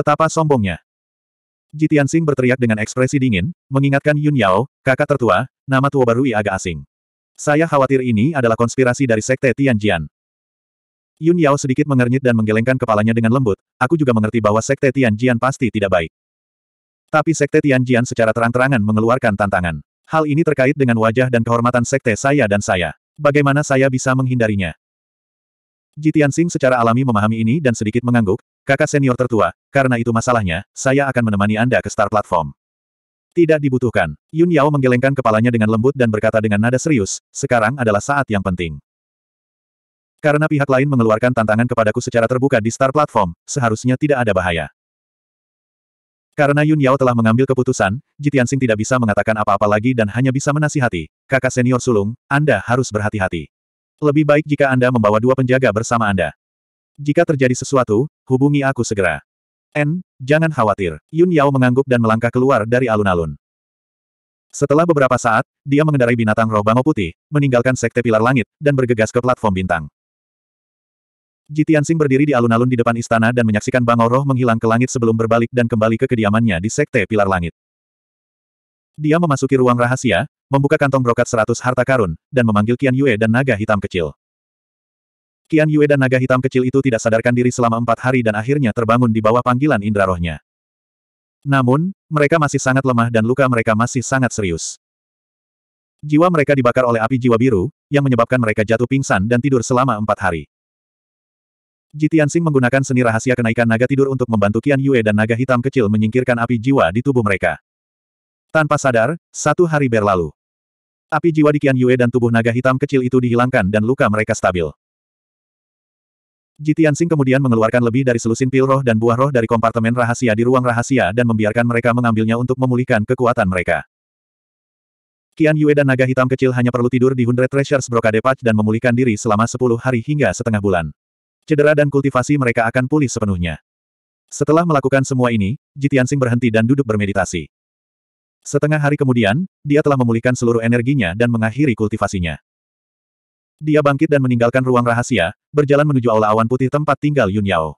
Betapa sombongnya. Jitiansing berteriak dengan ekspresi dingin, mengingatkan Yun Yao, kakak tertua, nama tua Barui agak asing. Saya khawatir ini adalah konspirasi dari sekte Tianjian. Yun Yao sedikit mengernyit dan menggelengkan kepalanya dengan lembut, aku juga mengerti bahwa sekte Tianjian pasti tidak baik. Tapi sekte Tianjian secara terang-terangan mengeluarkan tantangan. Hal ini terkait dengan wajah dan kehormatan sekte saya dan saya. Bagaimana saya bisa menghindarinya? Jitiansing secara alami memahami ini dan sedikit mengangguk, Kakak senior tertua, karena itu masalahnya, saya akan menemani Anda ke Star Platform. Tidak dibutuhkan. Yun Yao menggelengkan kepalanya dengan lembut dan berkata dengan nada serius, sekarang adalah saat yang penting. Karena pihak lain mengeluarkan tantangan kepadaku secara terbuka di Star Platform, seharusnya tidak ada bahaya. Karena Yun Yao telah mengambil keputusan, Jitian Sing tidak bisa mengatakan apa-apa lagi dan hanya bisa menasihati, kakak senior sulung, Anda harus berhati-hati. Lebih baik jika Anda membawa dua penjaga bersama Anda. Jika terjadi sesuatu, hubungi aku segera. N, jangan khawatir. Yun Yao mengangguk dan melangkah keluar dari alun-alun. Setelah beberapa saat, dia mengendarai binatang roh bangau putih, meninggalkan sekte pilar langit, dan bergegas ke platform bintang. Jitiansing berdiri di alun-alun di depan istana dan menyaksikan bangau roh menghilang ke langit sebelum berbalik dan kembali ke kediamannya di sekte pilar langit. Dia memasuki ruang rahasia, membuka kantong brokat seratus harta karun, dan memanggil Qian Yue dan naga hitam kecil. Kian Yue dan naga hitam kecil itu tidak sadarkan diri selama empat hari dan akhirnya terbangun di bawah panggilan indra rohnya. Namun, mereka masih sangat lemah dan luka mereka masih sangat serius. Jiwa mereka dibakar oleh api jiwa biru, yang menyebabkan mereka jatuh pingsan dan tidur selama empat hari. Tianxing menggunakan seni rahasia kenaikan naga tidur untuk membantu Kian Yue dan naga hitam kecil menyingkirkan api jiwa di tubuh mereka. Tanpa sadar, satu hari berlalu. Api jiwa di Kian Yue dan tubuh naga hitam kecil itu dihilangkan dan luka mereka stabil. Jitian Sing kemudian mengeluarkan lebih dari selusin pil roh dan buah roh dari kompartemen rahasia di ruang rahasia dan membiarkan mereka mengambilnya untuk memulihkan kekuatan mereka. Kian Yue dan naga hitam kecil hanya perlu tidur di Hundred Treasures Brokade Patch dan memulihkan diri selama 10 hari hingga setengah bulan. Cedera dan kultivasi mereka akan pulih sepenuhnya. Setelah melakukan semua ini, Jitian Sing berhenti dan duduk bermeditasi. Setengah hari kemudian, dia telah memulihkan seluruh energinya dan mengakhiri kultivasinya. Dia bangkit dan meninggalkan ruang rahasia, berjalan menuju aula awan putih tempat tinggal Yun Yao.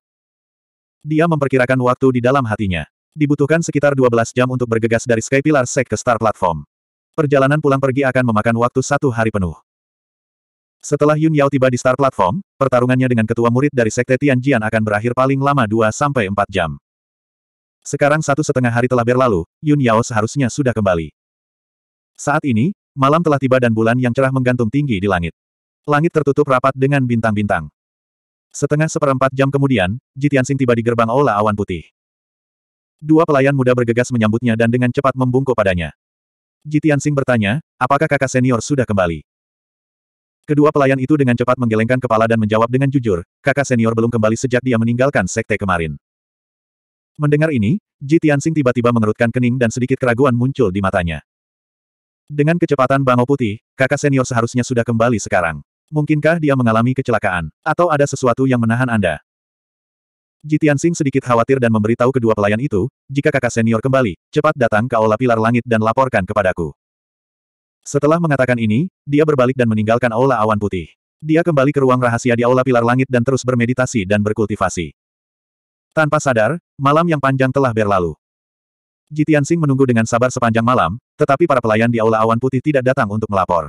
Dia memperkirakan waktu di dalam hatinya. Dibutuhkan sekitar 12 jam untuk bergegas dari Sky Pillar Sek ke Star Platform. Perjalanan pulang pergi akan memakan waktu satu hari penuh. Setelah Yun Yao tiba di Star Platform, pertarungannya dengan ketua murid dari Sekte Tianjian akan berakhir paling lama 2-4 jam. Sekarang satu setengah hari telah berlalu, Yun Yao seharusnya sudah kembali. Saat ini, malam telah tiba dan bulan yang cerah menggantung tinggi di langit. Langit tertutup rapat dengan bintang-bintang. Setengah seperempat jam kemudian, Jitiansing tiba di gerbang aula awan putih. Dua pelayan muda bergegas menyambutnya dan dengan cepat membungkuk padanya. Jitiansing bertanya, apakah kakak senior sudah kembali? Kedua pelayan itu dengan cepat menggelengkan kepala dan menjawab dengan jujur, kakak senior belum kembali sejak dia meninggalkan sekte kemarin. Mendengar ini, Jitiansing tiba-tiba mengerutkan kening dan sedikit keraguan muncul di matanya. Dengan kecepatan bangau putih, kakak senior seharusnya sudah kembali sekarang. Mungkinkah dia mengalami kecelakaan, atau ada sesuatu yang menahan Anda? Jitian Sing sedikit khawatir dan memberitahu kedua pelayan itu, jika kakak senior kembali, cepat datang ke Aula Pilar Langit dan laporkan kepadaku. Setelah mengatakan ini, dia berbalik dan meninggalkan Aula Awan Putih. Dia kembali ke ruang rahasia di Aula Pilar Langit dan terus bermeditasi dan berkultivasi. Tanpa sadar, malam yang panjang telah berlalu. Jitian Sing menunggu dengan sabar sepanjang malam, tetapi para pelayan di Aula Awan Putih tidak datang untuk melapor.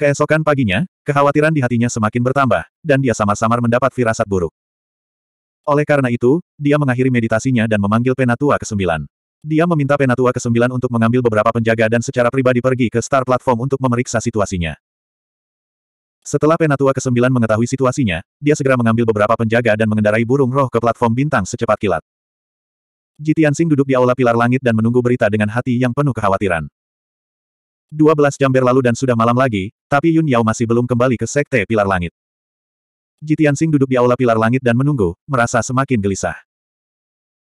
Keesokan paginya, kekhawatiran di hatinya semakin bertambah, dan dia samar-samar mendapat firasat buruk. Oleh karena itu, dia mengakhiri meditasinya dan memanggil Penatua ke-9. Dia meminta Penatua ke-9 untuk mengambil beberapa penjaga dan secara pribadi pergi ke Star Platform untuk memeriksa situasinya. Setelah Penatua ke-9 mengetahui situasinya, dia segera mengambil beberapa penjaga dan mengendarai burung roh ke platform bintang secepat kilat. Jitian Sing duduk di aula pilar langit dan menunggu berita dengan hati yang penuh kekhawatiran. 12 jam berlalu dan sudah malam lagi, tapi Yun Yao masih belum kembali ke Sekte Pilar Langit. Jitian Sing duduk di aula Pilar Langit dan menunggu, merasa semakin gelisah.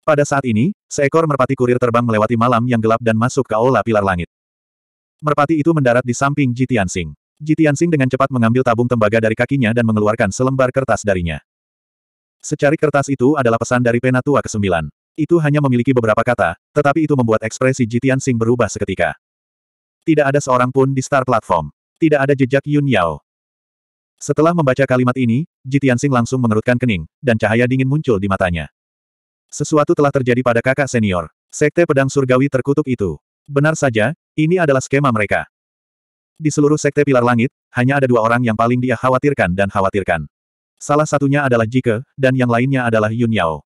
Pada saat ini, seekor merpati kurir terbang melewati malam yang gelap dan masuk ke aula Pilar Langit. Merpati itu mendarat di samping Jitian Sing. Jitian Sing dengan cepat mengambil tabung tembaga dari kakinya dan mengeluarkan selembar kertas darinya. Secari kertas itu adalah pesan dari Penatua ke-9. Itu hanya memiliki beberapa kata, tetapi itu membuat ekspresi Jitian Sing berubah seketika. Tidak ada seorang pun di star platform. Tidak ada jejak Yun Yao. Setelah membaca kalimat ini, Jitiansing langsung mengerutkan kening, dan cahaya dingin muncul di matanya. Sesuatu telah terjadi pada kakak senior. Sekte pedang surgawi terkutuk itu. Benar saja, ini adalah skema mereka. Di seluruh sekte pilar langit, hanya ada dua orang yang paling dia khawatirkan dan khawatirkan. Salah satunya adalah Jike, dan yang lainnya adalah Yun Yao.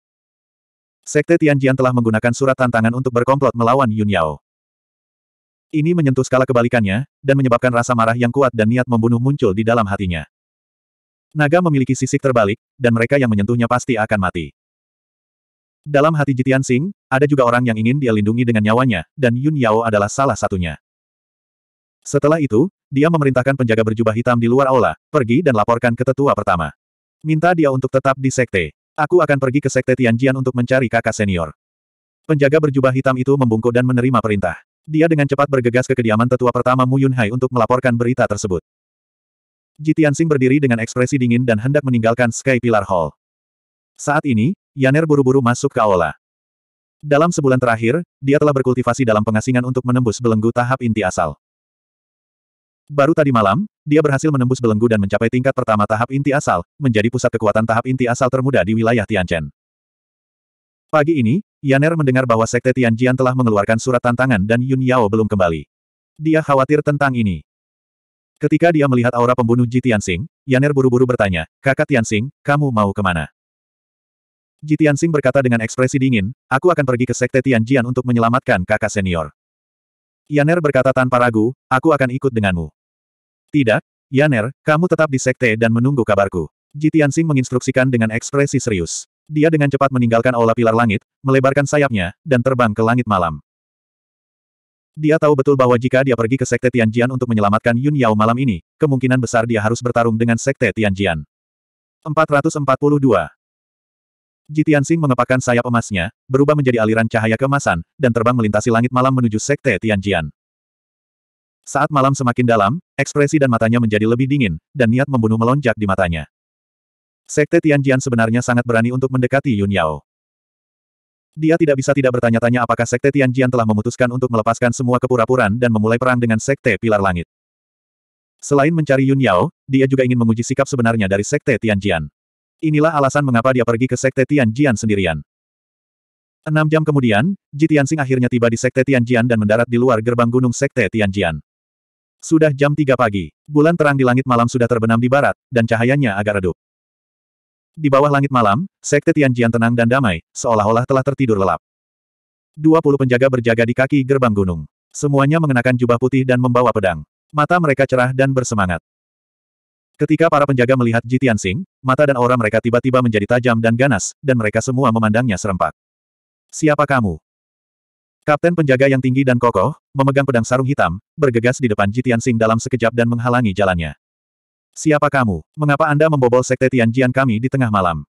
Sekte Tianjian telah menggunakan surat tantangan untuk berkomplot melawan Yun Yao. Ini menyentuh skala kebalikannya, dan menyebabkan rasa marah yang kuat dan niat membunuh muncul di dalam hatinya. Naga memiliki sisik terbalik, dan mereka yang menyentuhnya pasti akan mati. Dalam hati Jitian Sing, ada juga orang yang ingin dia lindungi dengan nyawanya, dan Yun Yao adalah salah satunya. Setelah itu, dia memerintahkan penjaga berjubah hitam di luar aula, pergi dan laporkan ke tetua pertama. Minta dia untuk tetap di sekte. Aku akan pergi ke sekte Tianjian untuk mencari kakak senior. Penjaga berjubah hitam itu membungkuk dan menerima perintah. Dia dengan cepat bergegas ke kediaman tetua pertama Mu Yunhai untuk melaporkan berita tersebut. Ji Tianxing berdiri dengan ekspresi dingin dan hendak meninggalkan Sky Pillar Hall. Saat ini, Yaner buru-buru masuk ke aula. Dalam sebulan terakhir, dia telah berkultivasi dalam pengasingan untuk menembus belenggu tahap inti asal. Baru tadi malam, dia berhasil menembus belenggu dan mencapai tingkat pertama tahap inti asal, menjadi pusat kekuatan tahap inti asal termuda di wilayah Tianchen. Pagi ini, Yaner mendengar bahwa Sekte Tianjian telah mengeluarkan surat tantangan dan Yun Yao belum kembali. Dia khawatir tentang ini. Ketika dia melihat aura pembunuh Ji Tianxing, Yaner buru-buru bertanya, Kakak Tianxing, kamu mau kemana? Ji Tianxing berkata dengan ekspresi dingin, aku akan pergi ke Sekte Tianjian untuk menyelamatkan kakak senior. Yaner berkata tanpa ragu, aku akan ikut denganmu. Tidak, Yaner, kamu tetap di Sekte dan menunggu kabarku. Ji Tianxing menginstruksikan dengan ekspresi serius. Dia dengan cepat meninggalkan aula pilar langit, melebarkan sayapnya, dan terbang ke langit malam. Dia tahu betul bahwa jika dia pergi ke Sekte Tianjian untuk menyelamatkan Yun Yao malam ini, kemungkinan besar dia harus bertarung dengan Sekte Tianjian. 442. Jitiansing mengepakkan sayap emasnya, berubah menjadi aliran cahaya kemasan, dan terbang melintasi langit malam menuju Sekte Tianjian. Saat malam semakin dalam, ekspresi dan matanya menjadi lebih dingin, dan niat membunuh melonjak di matanya. Sekte Tianjian sebenarnya sangat berani untuk mendekati Yun Yao. Dia tidak bisa tidak bertanya-tanya apakah Sekte Tianjian telah memutuskan untuk melepaskan semua kepura-puraan dan memulai perang dengan Sekte Pilar Langit. Selain mencari Yun Yao, dia juga ingin menguji sikap sebenarnya dari Sekte Tianjian. Inilah alasan mengapa dia pergi ke Sekte Tianjian sendirian. Enam jam kemudian, Ji Tianxing akhirnya tiba di Sekte Tianjian dan mendarat di luar gerbang gunung Sekte Tianjian. Sudah jam tiga pagi, bulan terang di langit malam sudah terbenam di barat, dan cahayanya agak redup. Di bawah langit malam, Sekte Tianjian tenang dan damai, seolah-olah telah tertidur lelap. Dua puluh penjaga berjaga di kaki gerbang gunung. Semuanya mengenakan jubah putih dan membawa pedang. Mata mereka cerah dan bersemangat. Ketika para penjaga melihat Ji Tianxing, mata dan aura mereka tiba-tiba menjadi tajam dan ganas, dan mereka semua memandangnya serempak. Siapa kamu? Kapten penjaga yang tinggi dan kokoh, memegang pedang sarung hitam, bergegas di depan Ji Tianxing dalam sekejap dan menghalangi jalannya. Siapa kamu? Mengapa Anda membobol sekte Tianjian kami di tengah malam?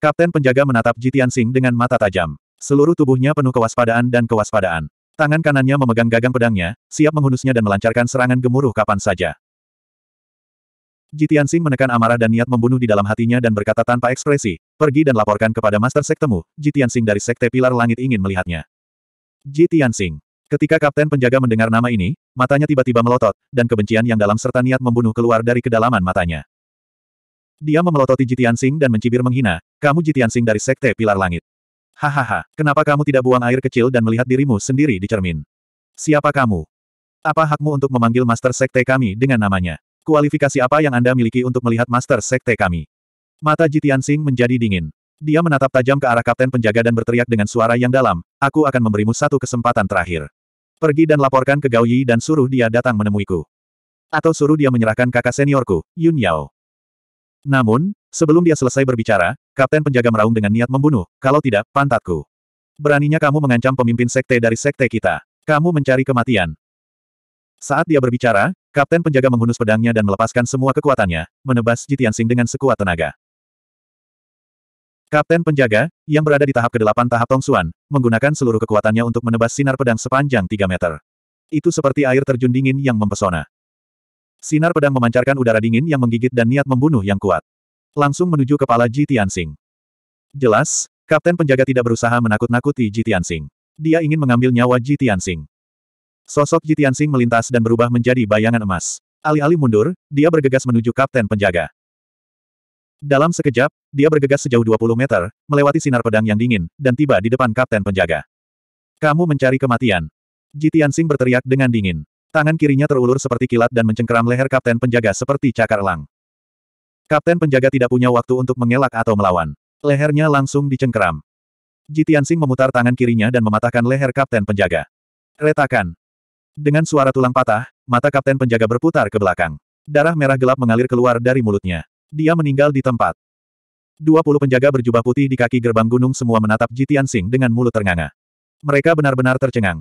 Kapten penjaga menatap Jitian Sing dengan mata tajam. Seluruh tubuhnya penuh kewaspadaan dan kewaspadaan. Tangan kanannya memegang gagang pedangnya, siap menghunusnya dan melancarkan serangan gemuruh kapan saja. Jitian Sing menekan amarah dan niat membunuh di dalam hatinya dan berkata tanpa ekspresi, pergi dan laporkan kepada Master Sektemu, Jitian Sing dari Sekte Pilar Langit ingin melihatnya. Jitian Sing, Ketika kapten penjaga mendengar nama ini, matanya tiba-tiba melotot, dan kebencian yang dalam serta niat membunuh keluar dari kedalaman matanya. Dia memelototi Jitian Sing dan mencibir menghina, kamu Jitian Sing dari Sekte Pilar Langit. Hahaha, kenapa kamu tidak buang air kecil dan melihat dirimu sendiri di cermin? Siapa kamu? Apa hakmu untuk memanggil Master Sekte kami dengan namanya? Kualifikasi apa yang Anda miliki untuk melihat Master Sekte kami? Mata Jitian Sing menjadi dingin. Dia menatap tajam ke arah kapten penjaga dan berteriak dengan suara yang dalam, aku akan memberimu satu kesempatan terakhir. Pergi dan laporkan ke Gao Yi dan suruh dia datang menemuiku. Atau suruh dia menyerahkan kakak seniorku, Yun Yao. Namun, sebelum dia selesai berbicara, kapten penjaga meraung dengan niat membunuh, kalau tidak, pantatku. Beraninya kamu mengancam pemimpin sekte dari sekte kita. Kamu mencari kematian. Saat dia berbicara, kapten penjaga menghunus pedangnya dan melepaskan semua kekuatannya, menebas Jitiansing dengan sekuat tenaga. Kapten penjaga, yang berada di tahap ke-8 tahap Suan, menggunakan seluruh kekuatannya untuk menebas sinar pedang sepanjang 3 meter. Itu seperti air terjun dingin yang mempesona. Sinar pedang memancarkan udara dingin yang menggigit dan niat membunuh yang kuat. Langsung menuju kepala Ji Tianxing. Jelas, Kapten penjaga tidak berusaha menakut-nakuti Ji Tianxing. Dia ingin mengambil nyawa Ji Tianxing. Sosok Ji Tianxing melintas dan berubah menjadi bayangan emas. Alih-alih mundur, dia bergegas menuju Kapten penjaga. Dalam sekejap, dia bergegas sejauh 20 meter, melewati sinar pedang yang dingin, dan tiba di depan kapten penjaga. Kamu mencari kematian. Jitian Sing berteriak dengan dingin. Tangan kirinya terulur seperti kilat dan mencengkeram leher kapten penjaga seperti cakar elang. Kapten penjaga tidak punya waktu untuk mengelak atau melawan. Lehernya langsung dicengkeram. Jitian Sing memutar tangan kirinya dan mematahkan leher kapten penjaga. Retakan. Dengan suara tulang patah, mata kapten penjaga berputar ke belakang. Darah merah gelap mengalir keluar dari mulutnya. Dia meninggal di tempat. Dua penjaga berjubah putih di kaki gerbang gunung semua menatap Jitian Sing dengan mulut ternganga. Mereka benar-benar tercengang.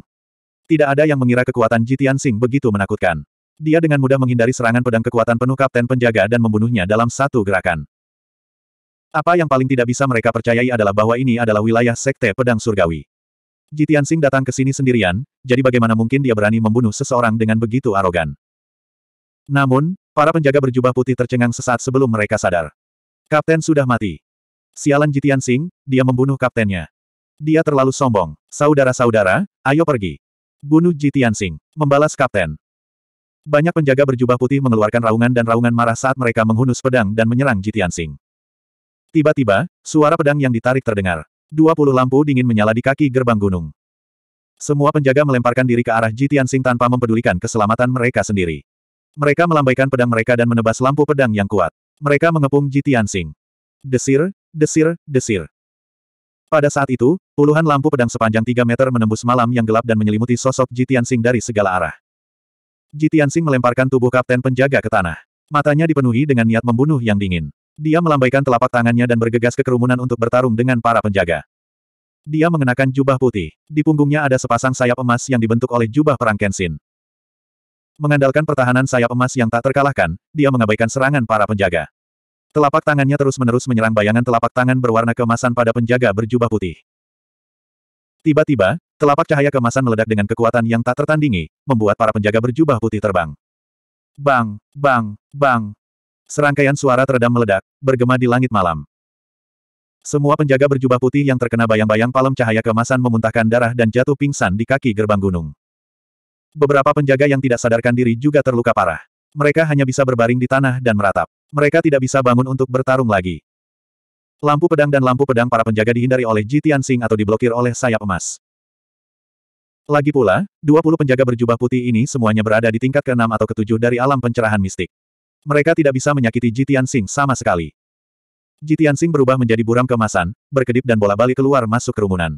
Tidak ada yang mengira kekuatan Jitian Sing begitu menakutkan. Dia dengan mudah menghindari serangan pedang kekuatan penuh kapten penjaga dan membunuhnya dalam satu gerakan. Apa yang paling tidak bisa mereka percayai adalah bahwa ini adalah wilayah Sekte Pedang Surgawi. Jitian Sing datang ke sini sendirian, jadi bagaimana mungkin dia berani membunuh seseorang dengan begitu arogan. Namun, Para penjaga berjubah putih tercengang sesaat sebelum mereka sadar. Kapten sudah mati. Sialan Jitian Sing, dia membunuh kaptennya. Dia terlalu sombong. Saudara-saudara, ayo pergi. Bunuh Jitian Sing. Membalas kapten. Banyak penjaga berjubah putih mengeluarkan raungan dan raungan marah saat mereka menghunus pedang dan menyerang Jitian Sing. Tiba-tiba, suara pedang yang ditarik terdengar. Dua lampu dingin menyala di kaki gerbang gunung. Semua penjaga melemparkan diri ke arah Jitian Sing tanpa mempedulikan keselamatan mereka sendiri. Mereka melambaikan pedang mereka dan menebas lampu pedang yang kuat. Mereka mengepung Jitian Sing. Desir, desir, desir. Pada saat itu, puluhan lampu pedang sepanjang 3 meter menembus malam yang gelap dan menyelimuti sosok Jitian Sing dari segala arah. Jitian Sing melemparkan tubuh kapten penjaga ke tanah. Matanya dipenuhi dengan niat membunuh yang dingin. Dia melambaikan telapak tangannya dan bergegas ke kerumunan untuk bertarung dengan para penjaga. Dia mengenakan jubah putih. Di punggungnya ada sepasang sayap emas yang dibentuk oleh jubah perang Kenshin. Mengandalkan pertahanan sayap emas yang tak terkalahkan, dia mengabaikan serangan para penjaga. Telapak tangannya terus-menerus menyerang bayangan telapak tangan berwarna kemasan pada penjaga berjubah putih. Tiba-tiba, telapak cahaya kemasan meledak dengan kekuatan yang tak tertandingi, membuat para penjaga berjubah putih terbang. Bang, bang, bang. Serangkaian suara teredam meledak, bergema di langit malam. Semua penjaga berjubah putih yang terkena bayang-bayang palem cahaya kemasan memuntahkan darah dan jatuh pingsan di kaki gerbang gunung. Beberapa penjaga yang tidak sadarkan diri juga terluka parah. Mereka hanya bisa berbaring di tanah dan meratap. Mereka tidak bisa bangun untuk bertarung lagi. Lampu pedang dan lampu pedang para penjaga dihindari oleh Jitian Sing atau diblokir oleh sayap emas. Lagi pula, 20 penjaga berjubah putih ini semuanya berada di tingkat ke-6 atau ke-7 dari alam pencerahan mistik. Mereka tidak bisa menyakiti Jitian Sing sama sekali. Jitian Sing berubah menjadi buram kemasan, berkedip dan bola balik keluar masuk kerumunan.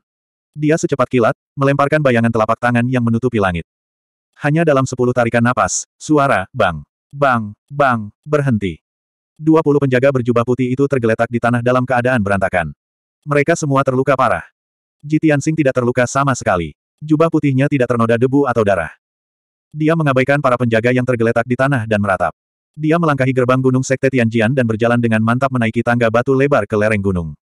Dia secepat kilat, melemparkan bayangan telapak tangan yang menutupi langit. Hanya dalam sepuluh tarikan napas, suara, bang, bang, bang, berhenti. Dua puluh penjaga berjubah putih itu tergeletak di tanah dalam keadaan berantakan. Mereka semua terluka parah. Jitian Sing tidak terluka sama sekali. Jubah putihnya tidak ternoda debu atau darah. Dia mengabaikan para penjaga yang tergeletak di tanah dan meratap. Dia melangkahi gerbang gunung Sekte Tianjian dan berjalan dengan mantap menaiki tangga batu lebar ke lereng gunung.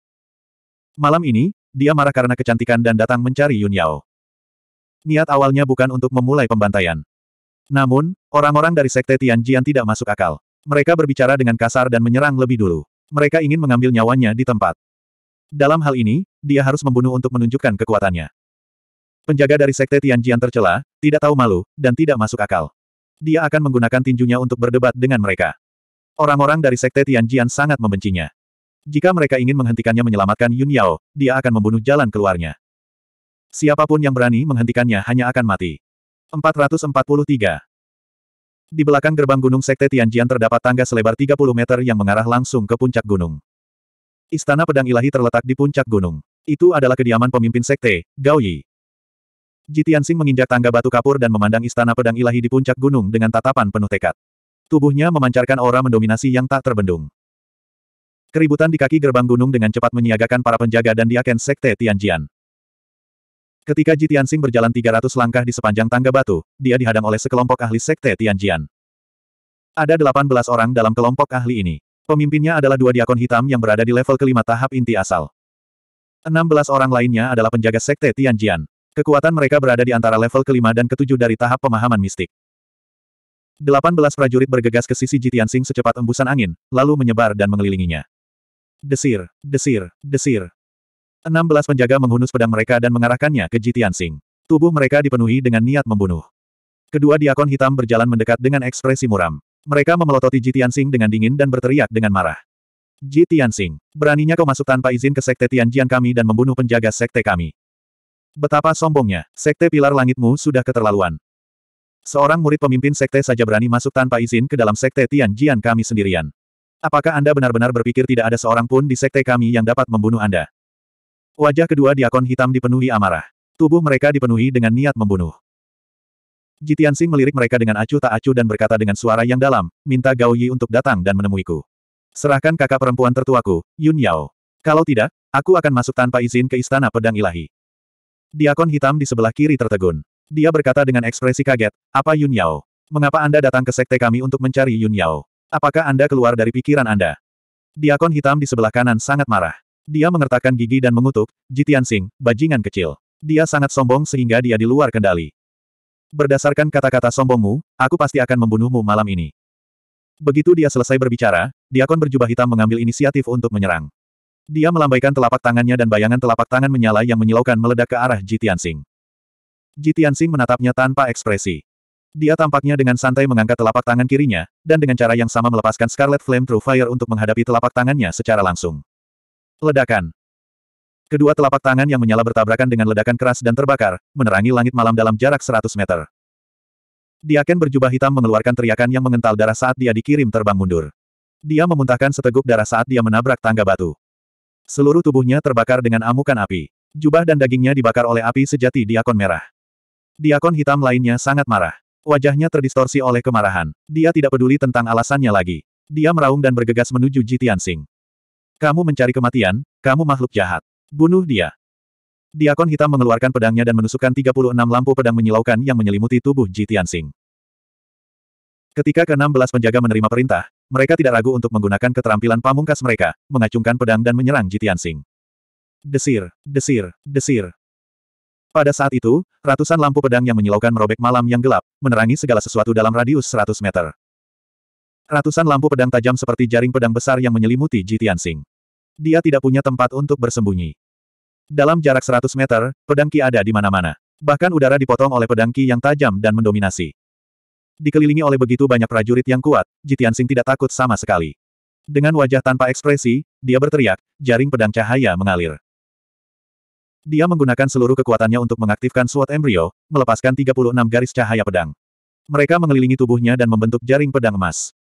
Malam ini, dia marah karena kecantikan dan datang mencari Yun Yao niat awalnya bukan untuk memulai pembantaian. Namun, orang-orang dari Sekte Tianjian tidak masuk akal. Mereka berbicara dengan kasar dan menyerang lebih dulu. Mereka ingin mengambil nyawanya di tempat. Dalam hal ini, dia harus membunuh untuk menunjukkan kekuatannya. Penjaga dari Sekte Tianjian tercela, tidak tahu malu, dan tidak masuk akal. Dia akan menggunakan tinjunya untuk berdebat dengan mereka. Orang-orang dari Sekte Tianjian sangat membencinya. Jika mereka ingin menghentikannya menyelamatkan Yun Yao, dia akan membunuh jalan keluarnya. Siapapun yang berani menghentikannya hanya akan mati. 443. Di belakang gerbang gunung Sekte Tianjian terdapat tangga selebar 30 meter yang mengarah langsung ke puncak gunung. Istana Pedang Ilahi terletak di puncak gunung. Itu adalah kediaman pemimpin Sekte, Gao Yi. Ji Tianxing menginjak tangga batu kapur dan memandang Istana Pedang Ilahi di puncak gunung dengan tatapan penuh tekad. Tubuhnya memancarkan aura mendominasi yang tak terbendung. Keributan di kaki gerbang gunung dengan cepat menyiagakan para penjaga dan diaken Sekte Tianjian. Ketika Ji Tianxing berjalan 300 langkah di sepanjang tangga batu, dia dihadang oleh sekelompok ahli sekte Tianjian. Ada 18 orang dalam kelompok ahli ini. Pemimpinnya adalah dua diakon hitam yang berada di level kelima tahap inti asal. 16 orang lainnya adalah penjaga sekte Tianjian. Kekuatan mereka berada di antara level kelima dan ketujuh dari tahap pemahaman mistik. 18 prajurit bergegas ke sisi Ji Tianxing secepat embusan angin, lalu menyebar dan mengelilinginya. Desir, desir, desir. 16 penjaga menghunus pedang mereka dan mengarahkannya ke Jitian Sing. Tubuh mereka dipenuhi dengan niat membunuh. Kedua diakon hitam berjalan mendekat dengan ekspresi muram. Mereka memelototi Jitian Sing dengan dingin dan berteriak dengan marah. Jitian Sing, beraninya kau masuk tanpa izin ke sekte Tianjian kami dan membunuh penjaga sekte kami. Betapa sombongnya, sekte pilar langitmu sudah keterlaluan. Seorang murid pemimpin sekte saja berani masuk tanpa izin ke dalam sekte Tianjian kami sendirian. Apakah Anda benar-benar berpikir tidak ada seorang pun di sekte kami yang dapat membunuh Anda? Wajah kedua diakon hitam dipenuhi amarah. Tubuh mereka dipenuhi dengan niat membunuh. Jitiansing melirik mereka dengan acuh tak acuh dan berkata dengan suara yang dalam, minta Gao Yi untuk datang dan menemuiku. Serahkan kakak perempuan tertuaku, Yun Yao. Kalau tidak, aku akan masuk tanpa izin ke istana pedang ilahi. Diakon hitam di sebelah kiri tertegun. Dia berkata dengan ekspresi kaget, apa Yun Yao? Mengapa Anda datang ke sekte kami untuk mencari Yun Yao? Apakah Anda keluar dari pikiran Anda? Diakon hitam di sebelah kanan sangat marah. Dia mengertakkan gigi dan mengutuk, Jitian Sing, bajingan kecil. Dia sangat sombong sehingga dia di luar kendali. Berdasarkan kata-kata sombongmu, aku pasti akan membunuhmu malam ini. Begitu dia selesai berbicara, diakon berjubah hitam mengambil inisiatif untuk menyerang. Dia melambaikan telapak tangannya dan bayangan telapak tangan menyala yang menyilaukan meledak ke arah Jitian Sing. Jitian Sing menatapnya tanpa ekspresi. Dia tampaknya dengan santai mengangkat telapak tangan kirinya, dan dengan cara yang sama melepaskan Scarlet Flame True Fire untuk menghadapi telapak tangannya secara langsung. Ledakan. Kedua telapak tangan yang menyala bertabrakan dengan ledakan keras dan terbakar, menerangi langit malam dalam jarak 100 meter. Diaken berjubah hitam mengeluarkan teriakan yang mengental darah saat dia dikirim terbang mundur. Dia memuntahkan seteguk darah saat dia menabrak tangga batu. Seluruh tubuhnya terbakar dengan amukan api. Jubah dan dagingnya dibakar oleh api sejati diakon merah. Diakon hitam lainnya sangat marah. Wajahnya terdistorsi oleh kemarahan. Dia tidak peduli tentang alasannya lagi. Dia meraung dan bergegas menuju Jitian Singh. Kamu mencari kematian, kamu makhluk jahat. Bunuh dia. Diakon hitam mengeluarkan pedangnya dan menusukkan 36 lampu pedang menyilaukan yang menyelimuti tubuh Ji Tianxing. Ketika ke-16 penjaga menerima perintah, mereka tidak ragu untuk menggunakan keterampilan pamungkas mereka, mengacungkan pedang dan menyerang Ji Tianxing. Desir, desir, desir. Pada saat itu, ratusan lampu pedang yang menyilaukan merobek malam yang gelap, menerangi segala sesuatu dalam radius 100 meter. Ratusan lampu pedang tajam seperti jaring pedang besar yang menyelimuti Ji Tianxing. Dia tidak punya tempat untuk bersembunyi. Dalam jarak 100 meter, pedang Ki ada di mana-mana. Bahkan udara dipotong oleh pedang Ki yang tajam dan mendominasi. Dikelilingi oleh begitu banyak prajurit yang kuat, Jitian Sing tidak takut sama sekali. Dengan wajah tanpa ekspresi, dia berteriak, jaring pedang cahaya mengalir. Dia menggunakan seluruh kekuatannya untuk mengaktifkan SWAT embrio, melepaskan 36 garis cahaya pedang. Mereka mengelilingi tubuhnya dan membentuk jaring pedang emas.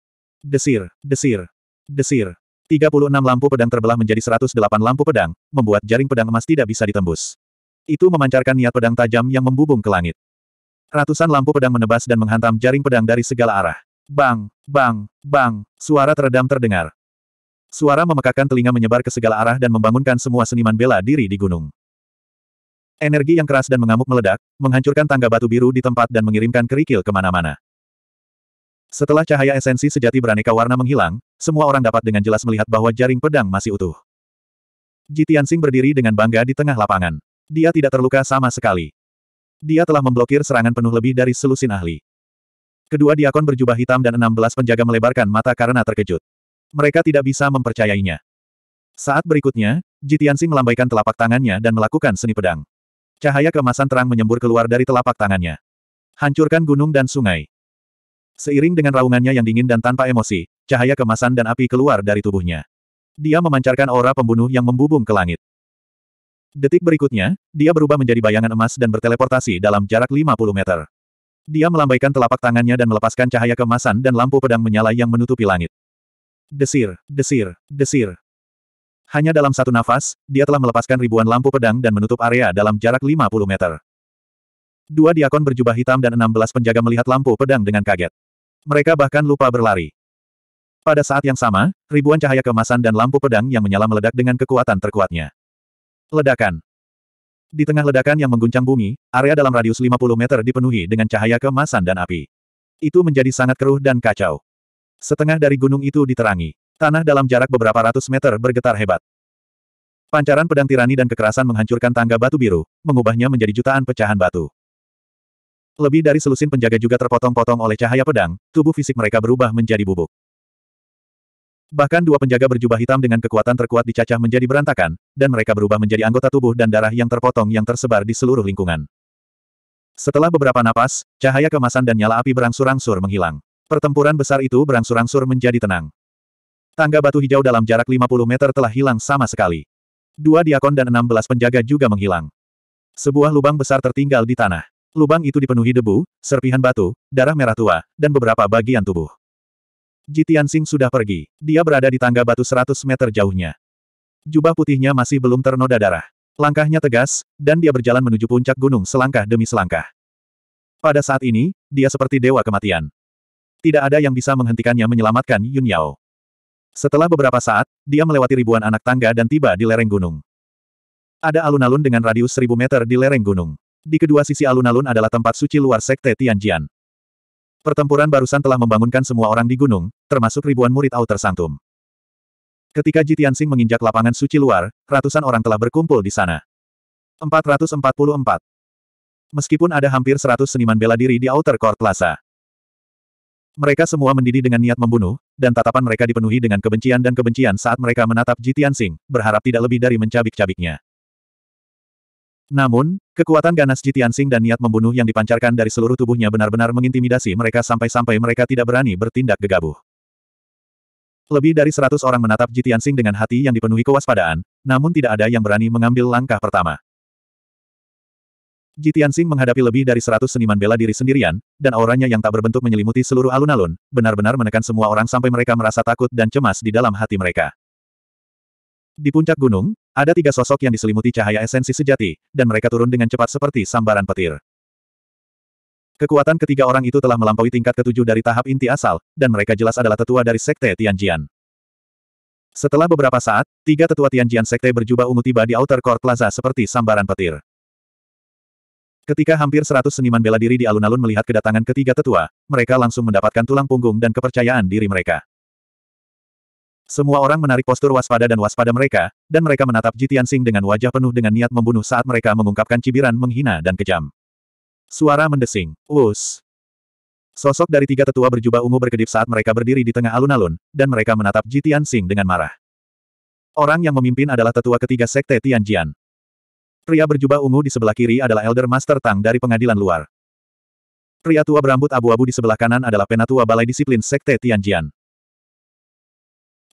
Desir, desir, desir. 36 lampu pedang terbelah menjadi 108 lampu pedang, membuat jaring pedang emas tidak bisa ditembus. Itu memancarkan niat pedang tajam yang membubung ke langit. Ratusan lampu pedang menebas dan menghantam jaring pedang dari segala arah. Bang, bang, bang, suara teredam terdengar. Suara memekakan telinga menyebar ke segala arah dan membangunkan semua seniman bela diri di gunung. Energi yang keras dan mengamuk meledak, menghancurkan tangga batu biru di tempat dan mengirimkan kerikil kemana-mana. Setelah cahaya esensi sejati beraneka warna menghilang, semua orang dapat dengan jelas melihat bahwa jaring pedang masih utuh. Ji Tianxing berdiri dengan bangga di tengah lapangan. Dia tidak terluka sama sekali. Dia telah memblokir serangan penuh lebih dari selusin ahli. Kedua diakon berjubah hitam dan enam belas penjaga melebarkan mata karena terkejut. Mereka tidak bisa mempercayainya. Saat berikutnya, Jitiansing melambaikan telapak tangannya dan melakukan seni pedang. Cahaya kemasan terang menyembur keluar dari telapak tangannya. Hancurkan gunung dan sungai. Seiring dengan raungannya yang dingin dan tanpa emosi, cahaya kemasan dan api keluar dari tubuhnya. Dia memancarkan aura pembunuh yang membubung ke langit. Detik berikutnya, dia berubah menjadi bayangan emas dan berteleportasi dalam jarak 50 meter. Dia melambaikan telapak tangannya dan melepaskan cahaya kemasan dan lampu pedang menyala yang menutupi langit. Desir, desir, desir. Hanya dalam satu nafas, dia telah melepaskan ribuan lampu pedang dan menutup area dalam jarak 50 meter. Dua diakon berjubah hitam dan 16 penjaga melihat lampu pedang dengan kaget. Mereka bahkan lupa berlari. Pada saat yang sama, ribuan cahaya kemasan dan lampu pedang yang menyala meledak dengan kekuatan terkuatnya. Ledakan. Di tengah ledakan yang mengguncang bumi, area dalam radius 50 meter dipenuhi dengan cahaya kemasan dan api. Itu menjadi sangat keruh dan kacau. Setengah dari gunung itu diterangi. Tanah dalam jarak beberapa ratus meter bergetar hebat. Pancaran pedang tirani dan kekerasan menghancurkan tangga batu biru, mengubahnya menjadi jutaan pecahan batu. Lebih dari selusin penjaga juga terpotong-potong oleh cahaya pedang, tubuh fisik mereka berubah menjadi bubuk. Bahkan dua penjaga berjubah hitam dengan kekuatan terkuat dicacah menjadi berantakan, dan mereka berubah menjadi anggota tubuh dan darah yang terpotong yang tersebar di seluruh lingkungan. Setelah beberapa napas, cahaya kemasan dan nyala api berangsur-angsur menghilang. Pertempuran besar itu berangsur-angsur menjadi tenang. Tangga batu hijau dalam jarak 50 meter telah hilang sama sekali. Dua diakon dan 16 penjaga juga menghilang. Sebuah lubang besar tertinggal di tanah. Lubang itu dipenuhi debu, serpihan batu, darah merah tua, dan beberapa bagian tubuh. Jitian Sing sudah pergi. Dia berada di tangga batu 100 meter jauhnya. Jubah putihnya masih belum ternoda darah. Langkahnya tegas, dan dia berjalan menuju puncak gunung selangkah demi selangkah. Pada saat ini, dia seperti dewa kematian. Tidak ada yang bisa menghentikannya menyelamatkan Yun Yao. Setelah beberapa saat, dia melewati ribuan anak tangga dan tiba di lereng gunung. Ada alun-alun dengan radius seribu meter di lereng gunung. Di kedua sisi alun-alun adalah tempat suci luar Sekte Tianjian. Pertempuran barusan telah membangunkan semua orang di gunung, termasuk ribuan murid Outer Sanctum. Ketika Jitiansing menginjak lapangan suci luar, ratusan orang telah berkumpul di sana. 444. Meskipun ada hampir 100 seniman bela diri di Outer Court Plaza. Mereka semua mendidih dengan niat membunuh, dan tatapan mereka dipenuhi dengan kebencian dan kebencian saat mereka menatap Jitiansing, berharap tidak lebih dari mencabik-cabiknya. Namun, kekuatan ganas Jitiansing dan niat membunuh yang dipancarkan dari seluruh tubuhnya benar-benar mengintimidasi mereka sampai-sampai mereka tidak berani bertindak gegabah. Lebih dari seratus orang menatap Jitiansing dengan hati yang dipenuhi kewaspadaan, namun tidak ada yang berani mengambil langkah pertama. Jitiansing menghadapi lebih dari seratus seniman bela diri sendirian, dan auranya yang tak berbentuk menyelimuti seluruh alun-alun, benar-benar menekan semua orang sampai mereka merasa takut dan cemas di dalam hati mereka. Di puncak gunung, ada tiga sosok yang diselimuti cahaya esensi sejati, dan mereka turun dengan cepat seperti sambaran petir. Kekuatan ketiga orang itu telah melampaui tingkat ketujuh dari tahap inti asal, dan mereka jelas adalah tetua dari Sekte Tianjian. Setelah beberapa saat, tiga tetua Tianjian Sekte berjubah ungu tiba di outer Court plaza seperti sambaran petir. Ketika hampir seratus seniman bela diri di alun-alun melihat kedatangan ketiga tetua, mereka langsung mendapatkan tulang punggung dan kepercayaan diri mereka. Semua orang menarik postur waspada dan waspada mereka, dan mereka menatap Jitian Sing dengan wajah penuh dengan niat membunuh saat mereka mengungkapkan cibiran menghina dan kejam. Suara mendesing. Us. Sosok dari tiga tetua berjubah ungu berkedip saat mereka berdiri di tengah alun-alun, dan mereka menatap Jitian Sing dengan marah. Orang yang memimpin adalah tetua ketiga sekte Tianjian. Pria berjubah ungu di sebelah kiri adalah Elder Master Tang dari pengadilan luar. Pria tua berambut abu-abu di sebelah kanan adalah penatua balai disiplin sekte Tianjian.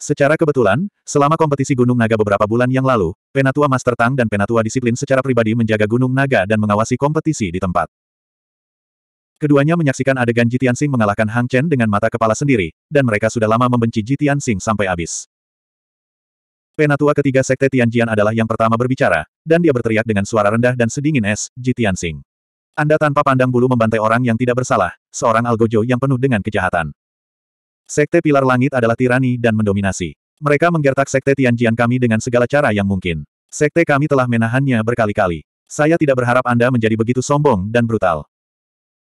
Secara kebetulan, selama kompetisi Gunung Naga beberapa bulan yang lalu, Penatua Master Tang dan Penatua Disiplin secara pribadi menjaga Gunung Naga dan mengawasi kompetisi di tempat. Keduanya menyaksikan adegan Jitian Sing mengalahkan Hang Chen dengan mata kepala sendiri, dan mereka sudah lama membenci Jitian Sing sampai habis. Penatua ketiga Sekte Tianjian adalah yang pertama berbicara, dan dia berteriak dengan suara rendah dan sedingin es, Jitian Sing. Anda tanpa pandang bulu membantai orang yang tidak bersalah, seorang algojo yang penuh dengan kejahatan. Sekte Pilar Langit adalah tirani dan mendominasi. Mereka menggertak Sekte Tianjian kami dengan segala cara yang mungkin. Sekte kami telah menahannya berkali-kali. Saya tidak berharap Anda menjadi begitu sombong dan brutal.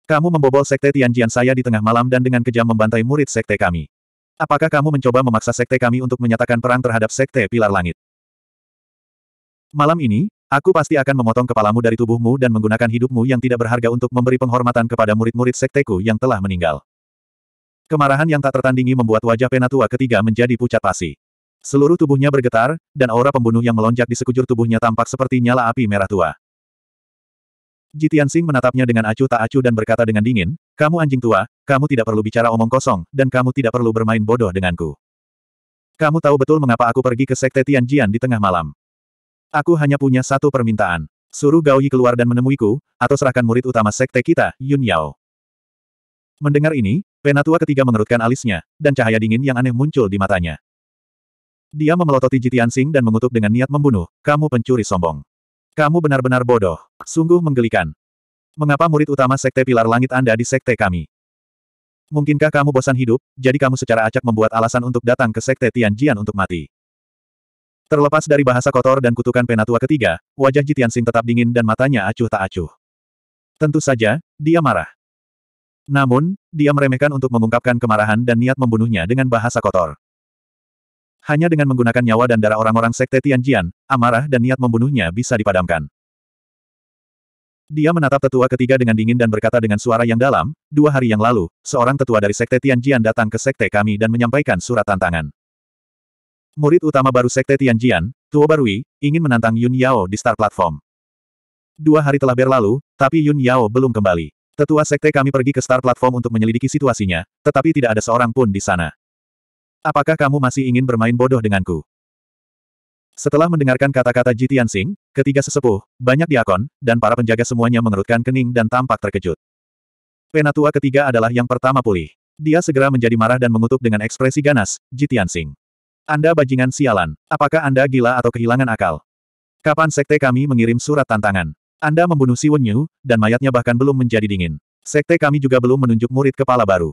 Kamu membobol Sekte Tianjian saya di tengah malam dan dengan kejam membantai murid Sekte kami. Apakah kamu mencoba memaksa Sekte kami untuk menyatakan perang terhadap Sekte Pilar Langit? Malam ini, aku pasti akan memotong kepalamu dari tubuhmu dan menggunakan hidupmu yang tidak berharga untuk memberi penghormatan kepada murid-murid Sekteku yang telah meninggal. Kemarahan yang tak tertandingi membuat wajah Penatua ketiga menjadi pucat pasi. Seluruh tubuhnya bergetar, dan aura pembunuh yang melonjak di sekujur tubuhnya tampak seperti nyala api merah tua. Jitian Sing menatapnya dengan acuh tak acuh dan berkata dengan dingin, Kamu anjing tua, kamu tidak perlu bicara omong kosong, dan kamu tidak perlu bermain bodoh denganku. Kamu tahu betul mengapa aku pergi ke Sekte Tianjian di tengah malam. Aku hanya punya satu permintaan. Suruh Gao Yi keluar dan menemuiku, atau serahkan murid utama Sekte kita, Yun Yao. Mendengar ini, Penatua ketiga mengerutkan alisnya, dan cahaya dingin yang aneh muncul di matanya. Dia memelototi Jitian Sing dan mengutuk dengan niat membunuh, kamu pencuri sombong. Kamu benar-benar bodoh, sungguh menggelikan. Mengapa murid utama Sekte Pilar Langit Anda di Sekte kami? Mungkinkah kamu bosan hidup, jadi kamu secara acak membuat alasan untuk datang ke Sekte Tianjian untuk mati. Terlepas dari bahasa kotor dan kutukan penatua ketiga, wajah Jitian Sing tetap dingin dan matanya acuh tak acuh. Tentu saja, dia marah. Namun, dia meremehkan untuk mengungkapkan kemarahan dan niat membunuhnya dengan bahasa kotor. Hanya dengan menggunakan nyawa dan darah orang-orang sekte Tianjian, amarah dan niat membunuhnya bisa dipadamkan. Dia menatap tetua ketiga dengan dingin dan berkata dengan suara yang dalam, dua hari yang lalu, seorang tetua dari sekte Tianjian datang ke sekte kami dan menyampaikan surat tantangan. Murid utama baru sekte Tianjian, Tuo Barui, ingin menantang Yun Yao di Star Platform. Dua hari telah berlalu, tapi Yun Yao belum kembali. Tetua sekte kami pergi ke Star Platform untuk menyelidiki situasinya, tetapi tidak ada seorang pun di sana. Apakah kamu masih ingin bermain bodoh denganku? Setelah mendengarkan kata-kata Jitian Tianxing, ketiga sesepuh, banyak diakon, dan para penjaga semuanya mengerutkan kening dan tampak terkejut. Penatua ketiga adalah yang pertama pulih. Dia segera menjadi marah dan mengutuk dengan ekspresi ganas, Jitian Tianxing. Anda bajingan sialan, apakah Anda gila atau kehilangan akal? Kapan sekte kami mengirim surat tantangan? Anda membunuh Si Wenyu, dan mayatnya bahkan belum menjadi dingin. Sekte kami juga belum menunjuk murid kepala baru.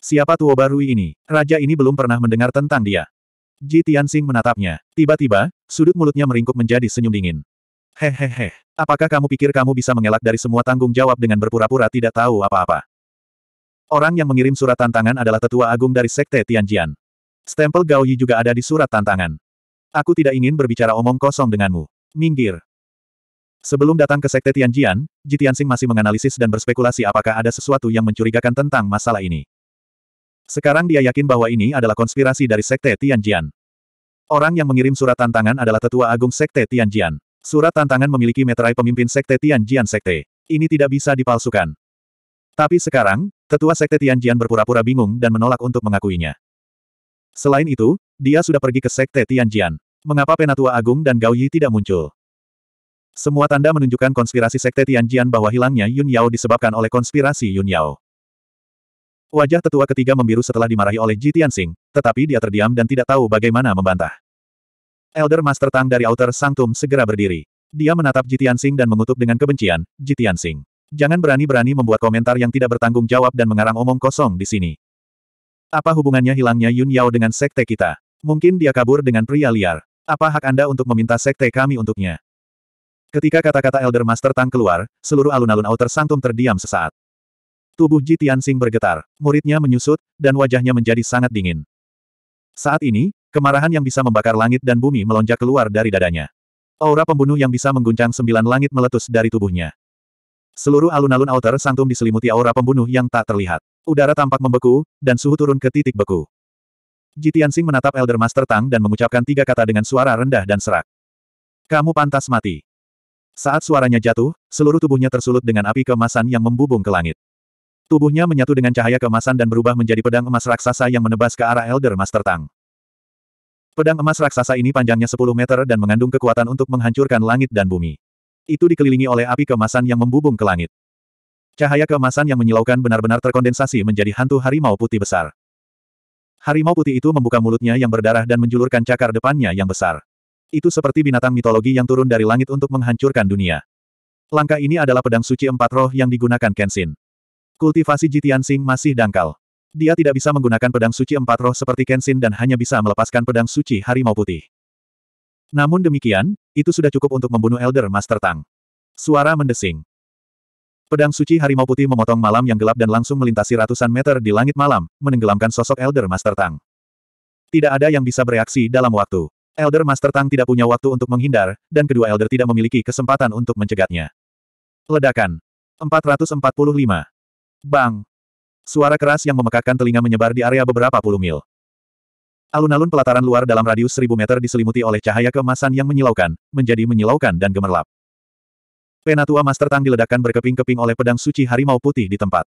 Siapa tua baru ini? Raja ini belum pernah mendengar tentang dia. Ji Tianxing menatapnya. Tiba-tiba, sudut mulutnya meringkuk menjadi senyum dingin. Hehehe, apakah kamu pikir kamu bisa mengelak dari semua tanggung jawab dengan berpura-pura tidak tahu apa-apa? Orang yang mengirim surat tantangan adalah tetua agung dari Sekte Tianjian. Stempel Gao Yi juga ada di surat tantangan. Aku tidak ingin berbicara omong kosong denganmu. Minggir, Sebelum datang ke Sekte Tianjian, Ji Tianxing masih menganalisis dan berspekulasi apakah ada sesuatu yang mencurigakan tentang masalah ini. Sekarang dia yakin bahwa ini adalah konspirasi dari Sekte Tianjian. Orang yang mengirim surat tantangan adalah Tetua Agung Sekte Tianjian. Surat tantangan memiliki meterai pemimpin Sekte Tianjian Sekte. Ini tidak bisa dipalsukan. Tapi sekarang, Tetua Sekte Tianjian berpura-pura bingung dan menolak untuk mengakuinya. Selain itu, dia sudah pergi ke Sekte Tianjian. Mengapa Penatua Agung dan Gao Yi tidak muncul? Semua tanda menunjukkan konspirasi Sekte Tianjian bahwa hilangnya Yun Yao disebabkan oleh konspirasi Yun Yao. Wajah tetua ketiga membiru setelah dimarahi oleh Ji Tianxing, tetapi dia terdiam dan tidak tahu bagaimana membantah. Elder Master Tang dari Outer Sanctum segera berdiri. Dia menatap Ji Tianxing dan mengutuk dengan kebencian, Ji Tianxing. Jangan berani-berani membuat komentar yang tidak bertanggung jawab dan mengarang omong kosong di sini. Apa hubungannya hilangnya Yun Yao dengan sekte kita? Mungkin dia kabur dengan pria liar. Apa hak Anda untuk meminta sekte kami untuknya? Ketika kata-kata Elder Master Tang keluar, seluruh alun-alun Outer Sanctum terdiam sesaat. Tubuh Ji Tianxing bergetar, muridnya menyusut, dan wajahnya menjadi sangat dingin. Saat ini, kemarahan yang bisa membakar langit dan bumi melonjak keluar dari dadanya. Aura pembunuh yang bisa mengguncang sembilan langit meletus dari tubuhnya. Seluruh alun-alun Outer Sanctum diselimuti aura pembunuh yang tak terlihat. Udara tampak membeku, dan suhu turun ke titik beku. Jitian Sing menatap Elder Master Tang dan mengucapkan tiga kata dengan suara rendah dan serak. Kamu pantas mati. Saat suaranya jatuh, seluruh tubuhnya tersulut dengan api kemasan yang membubung ke langit. Tubuhnya menyatu dengan cahaya kemasan dan berubah menjadi pedang emas raksasa yang menebas ke arah Elder Master Tang. Pedang emas raksasa ini panjangnya 10 meter dan mengandung kekuatan untuk menghancurkan langit dan bumi. Itu dikelilingi oleh api kemasan yang membubung ke langit. Cahaya kemasan yang menyilaukan benar-benar terkondensasi menjadi hantu harimau putih besar. Harimau putih itu membuka mulutnya yang berdarah dan menjulurkan cakar depannya yang besar. Itu seperti binatang mitologi yang turun dari langit untuk menghancurkan dunia. Langkah ini adalah pedang suci empat roh yang digunakan Kenshin. Kultivasi Jitian Sing masih dangkal. Dia tidak bisa menggunakan pedang suci empat roh seperti Kenshin dan hanya bisa melepaskan pedang suci harimau putih. Namun demikian, itu sudah cukup untuk membunuh Elder Master Tang. Suara mendesing. Pedang suci harimau putih memotong malam yang gelap dan langsung melintasi ratusan meter di langit malam, menenggelamkan sosok Elder Master Tang. Tidak ada yang bisa bereaksi dalam waktu. Elder Master Tang tidak punya waktu untuk menghindar, dan kedua Elder tidak memiliki kesempatan untuk mencegatnya. Ledakan. 445. Bang. Suara keras yang memekakkan telinga menyebar di area beberapa puluh mil. Alun-alun pelataran luar dalam radius seribu meter diselimuti oleh cahaya kemasan yang menyilaukan, menjadi menyilaukan dan gemerlap. Penatua Master Tang diledakkan berkeping-keping oleh pedang suci harimau putih di tempat.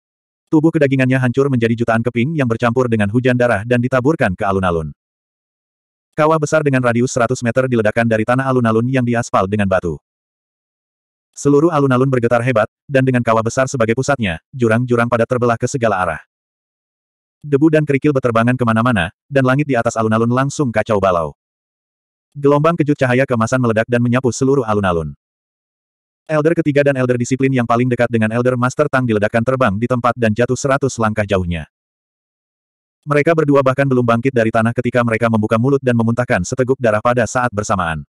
Tubuh kedagingannya hancur menjadi jutaan keping yang bercampur dengan hujan darah dan ditaburkan ke alun-alun. Kawah besar dengan radius 100 meter diledakkan dari tanah alun-alun yang diaspal dengan batu. Seluruh alun-alun bergetar hebat, dan dengan kawah besar sebagai pusatnya, jurang-jurang padat terbelah ke segala arah. Debu dan kerikil berterbangan kemana-mana, dan langit di atas alun-alun langsung kacau balau. Gelombang kejut cahaya kemasan meledak dan menyapu seluruh alun-alun. Elder ketiga dan Elder disiplin yang paling dekat dengan Elder Master Tang diledakkan terbang di tempat dan jatuh seratus langkah jauhnya. Mereka berdua bahkan belum bangkit dari tanah ketika mereka membuka mulut dan memuntahkan seteguk darah pada saat bersamaan.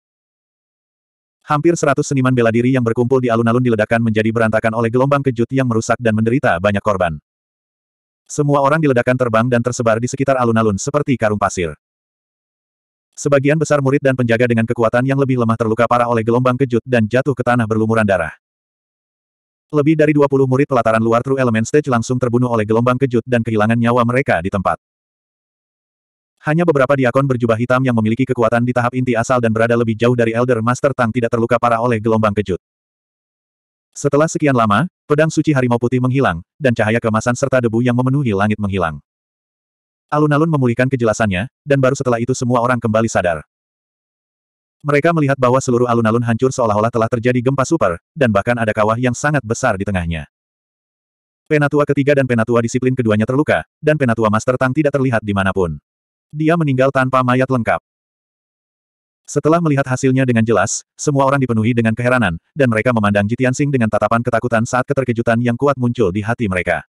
Hampir seratus seniman bela diri yang berkumpul di alun-alun diledakkan menjadi berantakan oleh gelombang kejut yang merusak dan menderita banyak korban. Semua orang diledakkan terbang dan tersebar di sekitar alun-alun seperti karung pasir. Sebagian besar murid dan penjaga dengan kekuatan yang lebih lemah terluka parah oleh gelombang kejut dan jatuh ke tanah berlumuran darah. Lebih dari 20 murid pelataran luar True Element Stage langsung terbunuh oleh gelombang kejut dan kehilangan nyawa mereka di tempat. Hanya beberapa diakon berjubah hitam yang memiliki kekuatan di tahap inti asal dan berada lebih jauh dari Elder Master Tang tidak terluka parah oleh gelombang kejut. Setelah sekian lama, pedang suci harimau putih menghilang, dan cahaya kemasan serta debu yang memenuhi langit menghilang. Alun-alun memulihkan kejelasannya, dan baru setelah itu semua orang kembali sadar. Mereka melihat bahwa seluruh alun-alun hancur seolah-olah telah terjadi gempa super, dan bahkan ada kawah yang sangat besar di tengahnya. Penatua ketiga dan penatua disiplin keduanya terluka, dan penatua Master Tang tidak terlihat di dimanapun. Dia meninggal tanpa mayat lengkap. Setelah melihat hasilnya dengan jelas, semua orang dipenuhi dengan keheranan, dan mereka memandang Jitian Sing dengan tatapan ketakutan saat keterkejutan yang kuat muncul di hati mereka.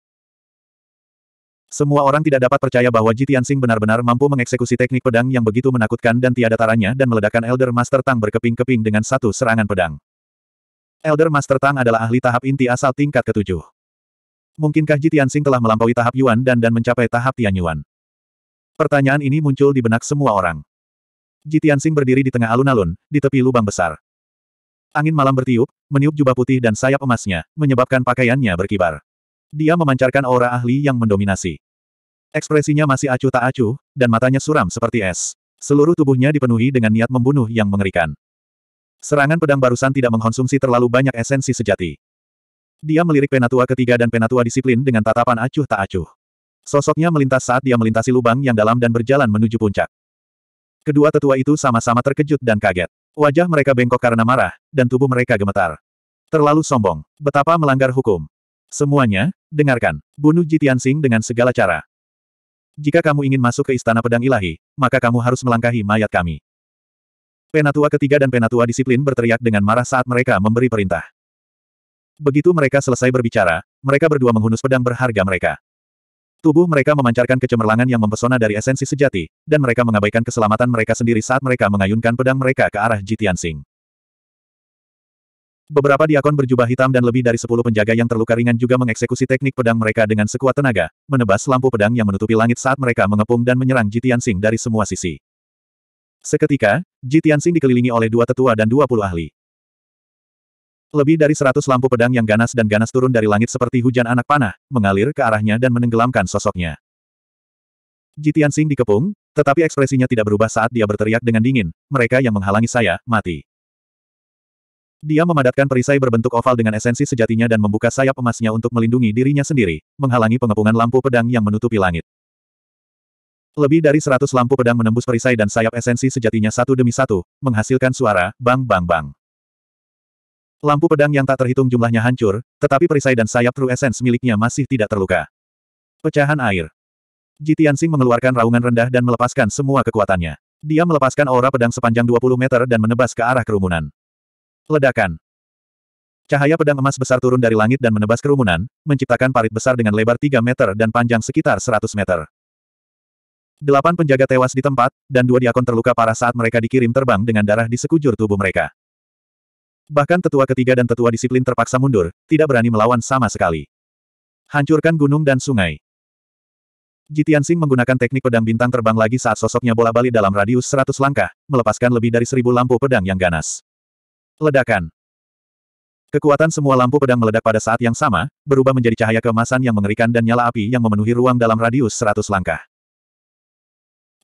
Semua orang tidak dapat percaya bahwa Jitian Sing benar-benar mampu mengeksekusi teknik pedang yang begitu menakutkan dan tiada taranya dan meledakkan Elder Master Tang berkeping-keping dengan satu serangan pedang. Elder Master Tang adalah ahli tahap inti asal tingkat ketujuh. Mungkinkah Jitian Sing telah melampaui tahap Yuan dan dan mencapai tahap Tian Yuan? Pertanyaan ini muncul di benak semua orang. Jitian Sing berdiri di tengah alun-alun, di tepi lubang besar. Angin malam bertiup, meniup jubah putih dan sayap emasnya, menyebabkan pakaiannya berkibar. Dia memancarkan aura ahli yang mendominasi. Ekspresinya masih acuh tak acuh, dan matanya suram seperti es. Seluruh tubuhnya dipenuhi dengan niat membunuh yang mengerikan. Serangan pedang barusan tidak mengkonsumsi terlalu banyak esensi sejati. Dia melirik penatua ketiga dan penatua disiplin dengan tatapan acuh tak acuh. Sosoknya melintas saat dia melintasi lubang yang dalam dan berjalan menuju puncak. Kedua tetua itu sama-sama terkejut dan kaget. Wajah mereka bengkok karena marah, dan tubuh mereka gemetar. Terlalu sombong. Betapa melanggar hukum. Semuanya, Dengarkan, bunuh Jitian Sing dengan segala cara. Jika kamu ingin masuk ke Istana Pedang Ilahi, maka kamu harus melangkahi mayat kami. Penatua ketiga dan penatua disiplin berteriak dengan marah saat mereka memberi perintah. Begitu mereka selesai berbicara, mereka berdua menghunus pedang berharga mereka. Tubuh mereka memancarkan kecemerlangan yang mempesona dari esensi sejati, dan mereka mengabaikan keselamatan mereka sendiri saat mereka mengayunkan pedang mereka ke arah Jitian Singh. Beberapa diakon berjubah hitam dan lebih dari sepuluh penjaga yang terluka ringan juga mengeksekusi teknik pedang mereka dengan sekuat tenaga, menebas lampu pedang yang menutupi langit saat mereka mengepung dan menyerang Jitian Sing dari semua sisi. Seketika, Jitian Sing dikelilingi oleh dua tetua dan dua puluh ahli. Lebih dari seratus lampu pedang yang ganas dan ganas turun dari langit seperti hujan anak panah, mengalir ke arahnya dan menenggelamkan sosoknya. Jitian Sing dikepung, tetapi ekspresinya tidak berubah saat dia berteriak dengan dingin, mereka yang menghalangi saya, mati. Dia memadatkan perisai berbentuk oval dengan esensi sejatinya dan membuka sayap emasnya untuk melindungi dirinya sendiri, menghalangi pengepungan lampu pedang yang menutupi langit. Lebih dari seratus lampu pedang menembus perisai dan sayap esensi sejatinya satu demi satu, menghasilkan suara, bang bang bang. Lampu pedang yang tak terhitung jumlahnya hancur, tetapi perisai dan sayap True Essence miliknya masih tidak terluka. Pecahan air. Jitiansing mengeluarkan raungan rendah dan melepaskan semua kekuatannya. Dia melepaskan aura pedang sepanjang 20 meter dan menebas ke arah kerumunan. Ledakan. Cahaya pedang emas besar turun dari langit dan menebas kerumunan, menciptakan parit besar dengan lebar 3 meter dan panjang sekitar 100 meter. Delapan penjaga tewas di tempat, dan dua diakon terluka parah saat mereka dikirim terbang dengan darah di sekujur tubuh mereka. Bahkan tetua ketiga dan tetua disiplin terpaksa mundur, tidak berani melawan sama sekali. Hancurkan gunung dan sungai. Jitian Jitiansing menggunakan teknik pedang bintang terbang lagi saat sosoknya bola balik dalam radius 100 langkah, melepaskan lebih dari seribu lampu pedang yang ganas. Ledakan. Kekuatan semua lampu pedang meledak pada saat yang sama, berubah menjadi cahaya kemasan yang mengerikan dan nyala api yang memenuhi ruang dalam radius 100 langkah.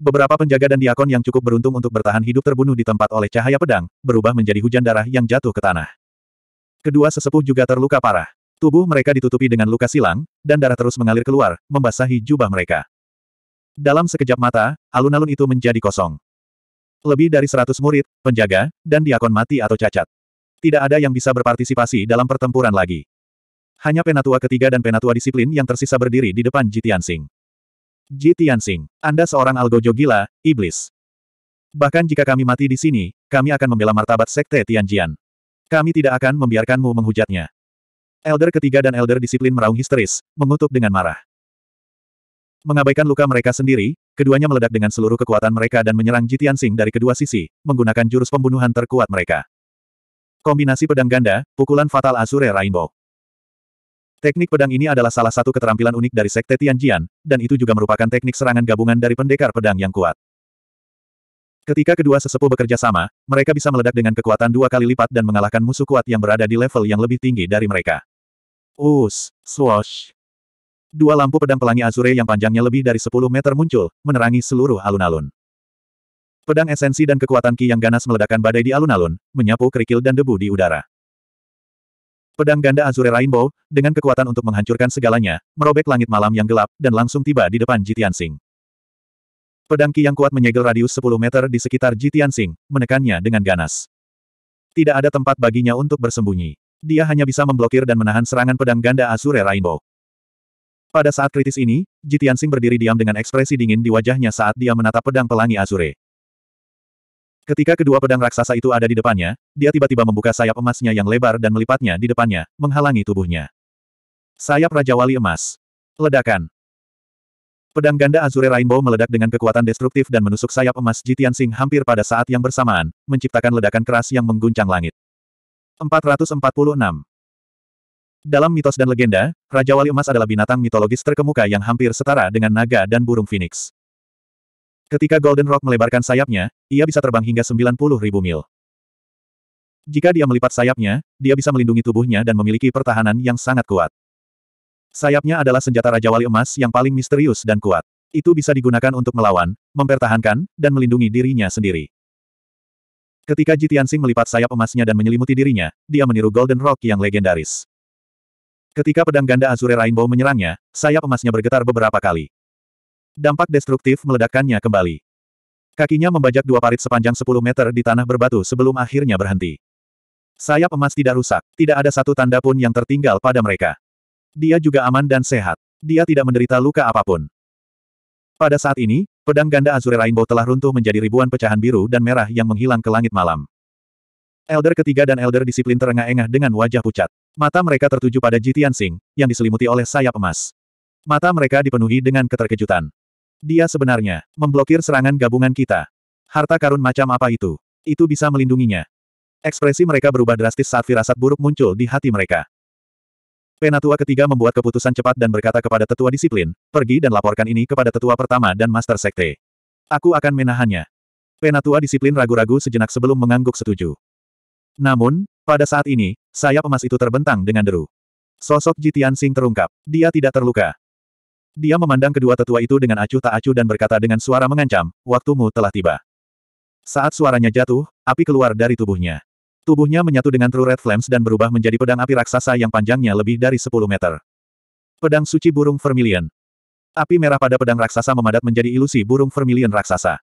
Beberapa penjaga dan diakon yang cukup beruntung untuk bertahan hidup terbunuh di tempat oleh cahaya pedang, berubah menjadi hujan darah yang jatuh ke tanah. Kedua sesepuh juga terluka parah. Tubuh mereka ditutupi dengan luka silang, dan darah terus mengalir keluar, membasahi jubah mereka. Dalam sekejap mata, alun-alun itu menjadi kosong lebih dari seratus murid, penjaga, dan diakon mati atau cacat. Tidak ada yang bisa berpartisipasi dalam pertempuran lagi. Hanya penatua ketiga dan penatua disiplin yang tersisa berdiri di depan Jitian Sing. Jitian Sing, Anda seorang algojo gila, iblis. Bahkan jika kami mati di sini, kami akan membela martabat sekte Tianjian. Kami tidak akan membiarkanmu menghujatnya. Elder ketiga dan elder disiplin meraung histeris, mengutuk dengan marah. Mengabaikan luka mereka sendiri, Keduanya meledak dengan seluruh kekuatan mereka dan menyerang Jitian Sing dari kedua sisi, menggunakan jurus pembunuhan terkuat mereka. Kombinasi pedang ganda, pukulan fatal Azure Rainbow. Teknik pedang ini adalah salah satu keterampilan unik dari Sekte Tianjian, dan itu juga merupakan teknik serangan gabungan dari pendekar pedang yang kuat. Ketika kedua sesepuh bekerja sama, mereka bisa meledak dengan kekuatan dua kali lipat dan mengalahkan musuh kuat yang berada di level yang lebih tinggi dari mereka. Us, swash. Dua lampu pedang pelangi azure yang panjangnya lebih dari 10 meter muncul, menerangi seluruh alun-alun. Pedang esensi dan kekuatan Ki yang ganas meledakkan badai di alun-alun, menyapu kerikil dan debu di udara. Pedang ganda Azure Rainbow, dengan kekuatan untuk menghancurkan segalanya, merobek langit malam yang gelap, dan langsung tiba di depan Jitian Sing. Pedang Ki yang kuat menyegel radius 10 meter di sekitar Jitian Sing, menekannya dengan ganas. Tidak ada tempat baginya untuk bersembunyi. Dia hanya bisa memblokir dan menahan serangan pedang ganda Azure Rainbow. Pada saat kritis ini, Jitiansing berdiri diam dengan ekspresi dingin di wajahnya saat dia menatap pedang pelangi Azure. Ketika kedua pedang raksasa itu ada di depannya, dia tiba-tiba membuka sayap emasnya yang lebar dan melipatnya di depannya, menghalangi tubuhnya. Sayap Raja Wali Emas. Ledakan. Pedang ganda Azure Rainbow meledak dengan kekuatan destruktif dan menusuk sayap emas Jitiansing hampir pada saat yang bersamaan, menciptakan ledakan keras yang mengguncang langit. 446. Dalam mitos dan legenda, Raja Wali Emas adalah binatang mitologis terkemuka yang hampir setara dengan naga dan burung phoenix. Ketika Golden Rock melebarkan sayapnya, ia bisa terbang hingga 90.000 mil. Jika dia melipat sayapnya, dia bisa melindungi tubuhnya dan memiliki pertahanan yang sangat kuat. Sayapnya adalah senjata Raja Wali Emas yang paling misterius dan kuat. Itu bisa digunakan untuk melawan, mempertahankan, dan melindungi dirinya sendiri. Ketika Jitian Jitiansing melipat sayap emasnya dan menyelimuti dirinya, dia meniru Golden Rock yang legendaris. Ketika pedang ganda Azure Rainbow menyerangnya, sayap emasnya bergetar beberapa kali. Dampak destruktif meledakkannya kembali. Kakinya membajak dua parit sepanjang 10 meter di tanah berbatu sebelum akhirnya berhenti. Sayap emas tidak rusak, tidak ada satu tanda pun yang tertinggal pada mereka. Dia juga aman dan sehat. Dia tidak menderita luka apapun. Pada saat ini, pedang ganda Azure Rainbow telah runtuh menjadi ribuan pecahan biru dan merah yang menghilang ke langit malam. Elder ketiga dan Elder disiplin terengah-engah dengan wajah pucat. Mata mereka tertuju pada Ji Tianxing, yang diselimuti oleh sayap emas. Mata mereka dipenuhi dengan keterkejutan. Dia sebenarnya memblokir serangan gabungan kita. Harta karun macam apa itu? Itu bisa melindunginya. Ekspresi mereka berubah drastis saat firasat buruk muncul di hati mereka. Penatua ketiga membuat keputusan cepat dan berkata kepada tetua disiplin, pergi dan laporkan ini kepada tetua pertama dan master sekte. Aku akan menahannya. Penatua disiplin ragu-ragu sejenak sebelum mengangguk setuju. Namun, pada saat ini, sayap emas itu terbentang dengan deru. Sosok Jitian Sing terungkap. Dia tidak terluka. Dia memandang kedua tetua itu dengan acuh tak acuh dan berkata dengan suara mengancam, waktumu telah tiba. Saat suaranya jatuh, api keluar dari tubuhnya. Tubuhnya menyatu dengan True Red Flames dan berubah menjadi pedang api raksasa yang panjangnya lebih dari 10 meter. Pedang suci burung vermilion. Api merah pada pedang raksasa memadat menjadi ilusi burung vermilion raksasa.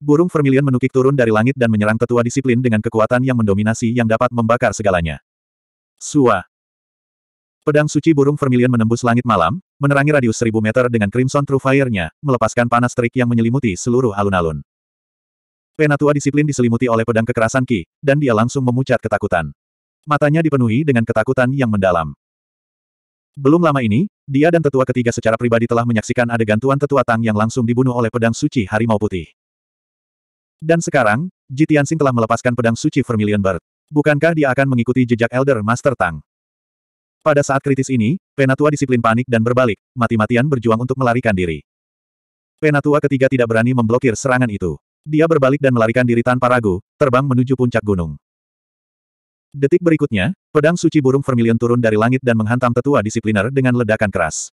Burung vermilion menukik turun dari langit dan menyerang tetua disiplin dengan kekuatan yang mendominasi yang dapat membakar segalanya. Sua. Pedang suci burung vermilion menembus langit malam, menerangi radius seribu meter dengan crimson true fire-nya, melepaskan panas terik yang menyelimuti seluruh alun-alun. Penatua disiplin diselimuti oleh pedang kekerasan Ki, dan dia langsung memucat ketakutan. Matanya dipenuhi dengan ketakutan yang mendalam. Belum lama ini, dia dan tetua ketiga secara pribadi telah menyaksikan adegan Tuan Tetua Tang yang langsung dibunuh oleh pedang suci harimau putih. Dan sekarang, Jitian Sing telah melepaskan pedang suci Vermilion Bird. Bukankah dia akan mengikuti jejak Elder Master Tang? Pada saat kritis ini, Penatua disiplin panik dan berbalik, mati-matian berjuang untuk melarikan diri. Penatua ketiga tidak berani memblokir serangan itu. Dia berbalik dan melarikan diri tanpa ragu, terbang menuju puncak gunung. Detik berikutnya, pedang suci burung vermilion turun dari langit dan menghantam tetua disipliner dengan ledakan keras.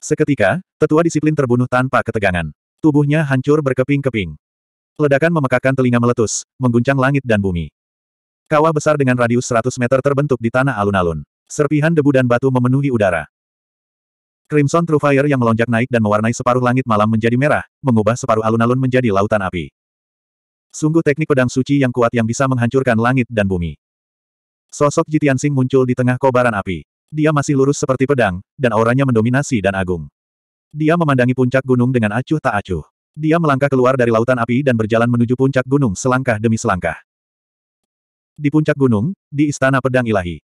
Seketika, tetua disiplin terbunuh tanpa ketegangan. Tubuhnya hancur berkeping-keping. Ledakan memekakan telinga meletus, mengguncang langit dan bumi. Kawah besar dengan radius 100 meter terbentuk di tanah alun-alun. Serpihan debu dan batu memenuhi udara. Crimson True Fire yang melonjak naik dan mewarnai separuh langit malam menjadi merah, mengubah separuh alun-alun menjadi lautan api. Sungguh teknik pedang suci yang kuat yang bisa menghancurkan langit dan bumi. Sosok Jitian Sing muncul di tengah kobaran api. Dia masih lurus seperti pedang, dan auranya mendominasi dan agung. Dia memandangi puncak gunung dengan acuh tak acuh. Dia melangkah keluar dari lautan api dan berjalan menuju puncak gunung selangkah demi selangkah. Di puncak gunung, di Istana Pedang Ilahi.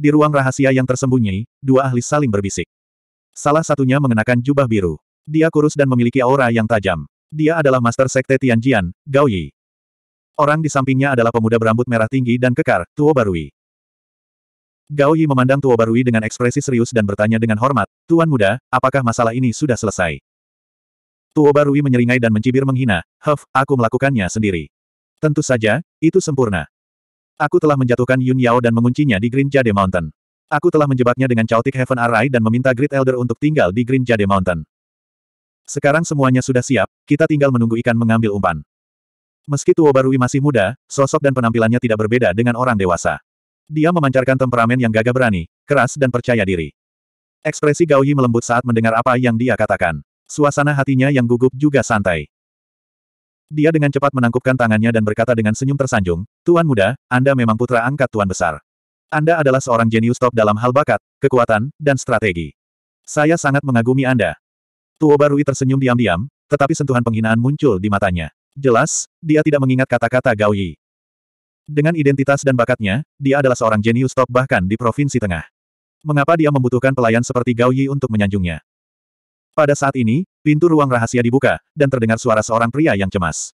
Di ruang rahasia yang tersembunyi, dua ahli saling berbisik. Salah satunya mengenakan jubah biru. Dia kurus dan memiliki aura yang tajam. Dia adalah Master Sekte Tianjian, Gao Yi. Orang di sampingnya adalah pemuda berambut merah tinggi dan kekar, Tuo Barui. Gao Yi memandang Tuo Barui dengan ekspresi serius dan bertanya dengan hormat, Tuan muda, apakah masalah ini sudah selesai? Tuo Barui menyeringai dan mencibir menghina, Huff, aku melakukannya sendiri. Tentu saja, itu sempurna. Aku telah menjatuhkan Yun Yao dan menguncinya di Green Jade Mountain. Aku telah menjebaknya dengan Chaotic Heaven Array dan meminta Great Elder untuk tinggal di Green Jade Mountain. Sekarang semuanya sudah siap, kita tinggal menunggu ikan mengambil umpan. Meski Tuo Barui masih muda, sosok dan penampilannya tidak berbeda dengan orang dewasa. Dia memancarkan temperamen yang gagah berani, keras dan percaya diri. Ekspresi Gao Yi melembut saat mendengar apa yang dia katakan. Suasana hatinya yang gugup juga santai. Dia dengan cepat menangkupkan tangannya dan berkata dengan senyum tersanjung, Tuan muda, Anda memang putra angkat Tuan besar. Anda adalah seorang jenius top dalam hal bakat, kekuatan, dan strategi. Saya sangat mengagumi Anda. Tuo Barui tersenyum diam-diam, tetapi sentuhan penghinaan muncul di matanya. Jelas, dia tidak mengingat kata-kata Gao Yi. Dengan identitas dan bakatnya, dia adalah seorang jenius top bahkan di Provinsi Tengah. Mengapa dia membutuhkan pelayan seperti Gao Yi untuk menyanjungnya? Pada saat ini, pintu ruang rahasia dibuka, dan terdengar suara seorang pria yang cemas.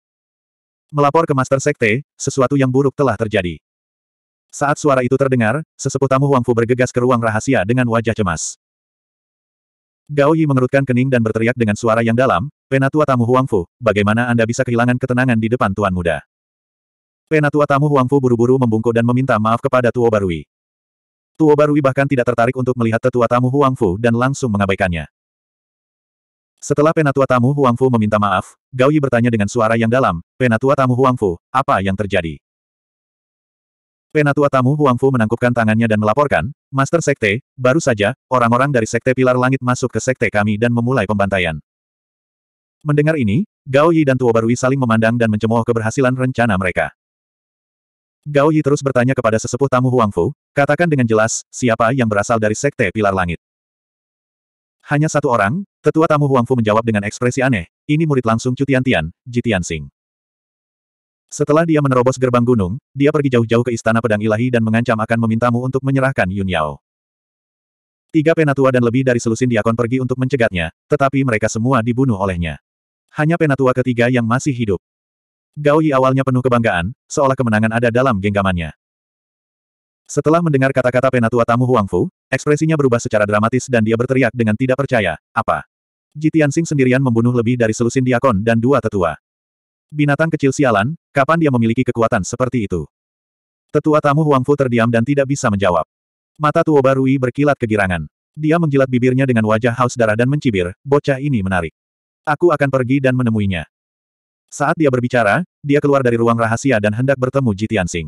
Melapor ke Master Sekte, sesuatu yang buruk telah terjadi. Saat suara itu terdengar, sesepuh tamu Huangfu bergegas ke ruang rahasia dengan wajah cemas. Gao Yi mengerutkan kening dan berteriak dengan suara yang dalam, Penatua tamu Huangfu, bagaimana Anda bisa kehilangan ketenangan di depan Tuan Muda? Penatua tamu Huangfu buru-buru membungkuk dan meminta maaf kepada Tuo Barui. Tuo Barui bahkan tidak tertarik untuk melihat tetua tamu Huangfu dan langsung mengabaikannya. Setelah penatua tamu Huang Fu meminta maaf, Gao Yi bertanya dengan suara yang dalam, penatua tamu Huang Fu, apa yang terjadi? Penatua tamu Huang Fu menangkupkan tangannya dan melaporkan, Master Sekte, baru saja, orang-orang dari Sekte Pilar Langit masuk ke Sekte kami dan memulai pembantaian. Mendengar ini, Gao Yi dan Tuo Barui saling memandang dan mencemooh keberhasilan rencana mereka. Gao Yi terus bertanya kepada sesepuh tamu Huang Fu, katakan dengan jelas, siapa yang berasal dari Sekte Pilar Langit. Hanya satu orang, Tetua tamu Huang Fu menjawab dengan ekspresi aneh, ini murid langsung Cu Tian, Ji Tianxing. Setelah dia menerobos gerbang gunung, dia pergi jauh-jauh ke istana pedang ilahi dan mengancam akan memintamu untuk menyerahkan Yun Yao. Tiga penatua dan lebih dari selusin diakon pergi untuk mencegatnya, tetapi mereka semua dibunuh olehnya. Hanya penatua ketiga yang masih hidup. Gao Yi awalnya penuh kebanggaan, seolah kemenangan ada dalam genggamannya. Setelah mendengar kata-kata penatua tamu Huang Fu. Ekspresinya berubah secara dramatis dan dia berteriak dengan tidak percaya, apa? Jitiansing sendirian membunuh lebih dari selusin diakon dan dua tetua. Binatang kecil sialan, kapan dia memiliki kekuatan seperti itu? Tetua tamu Huang Fu terdiam dan tidak bisa menjawab. Mata Tuoba Rui berkilat kegirangan. Dia menjilat bibirnya dengan wajah haus darah dan mencibir, bocah ini menarik. Aku akan pergi dan menemuinya. Saat dia berbicara, dia keluar dari ruang rahasia dan hendak bertemu Jitiansing.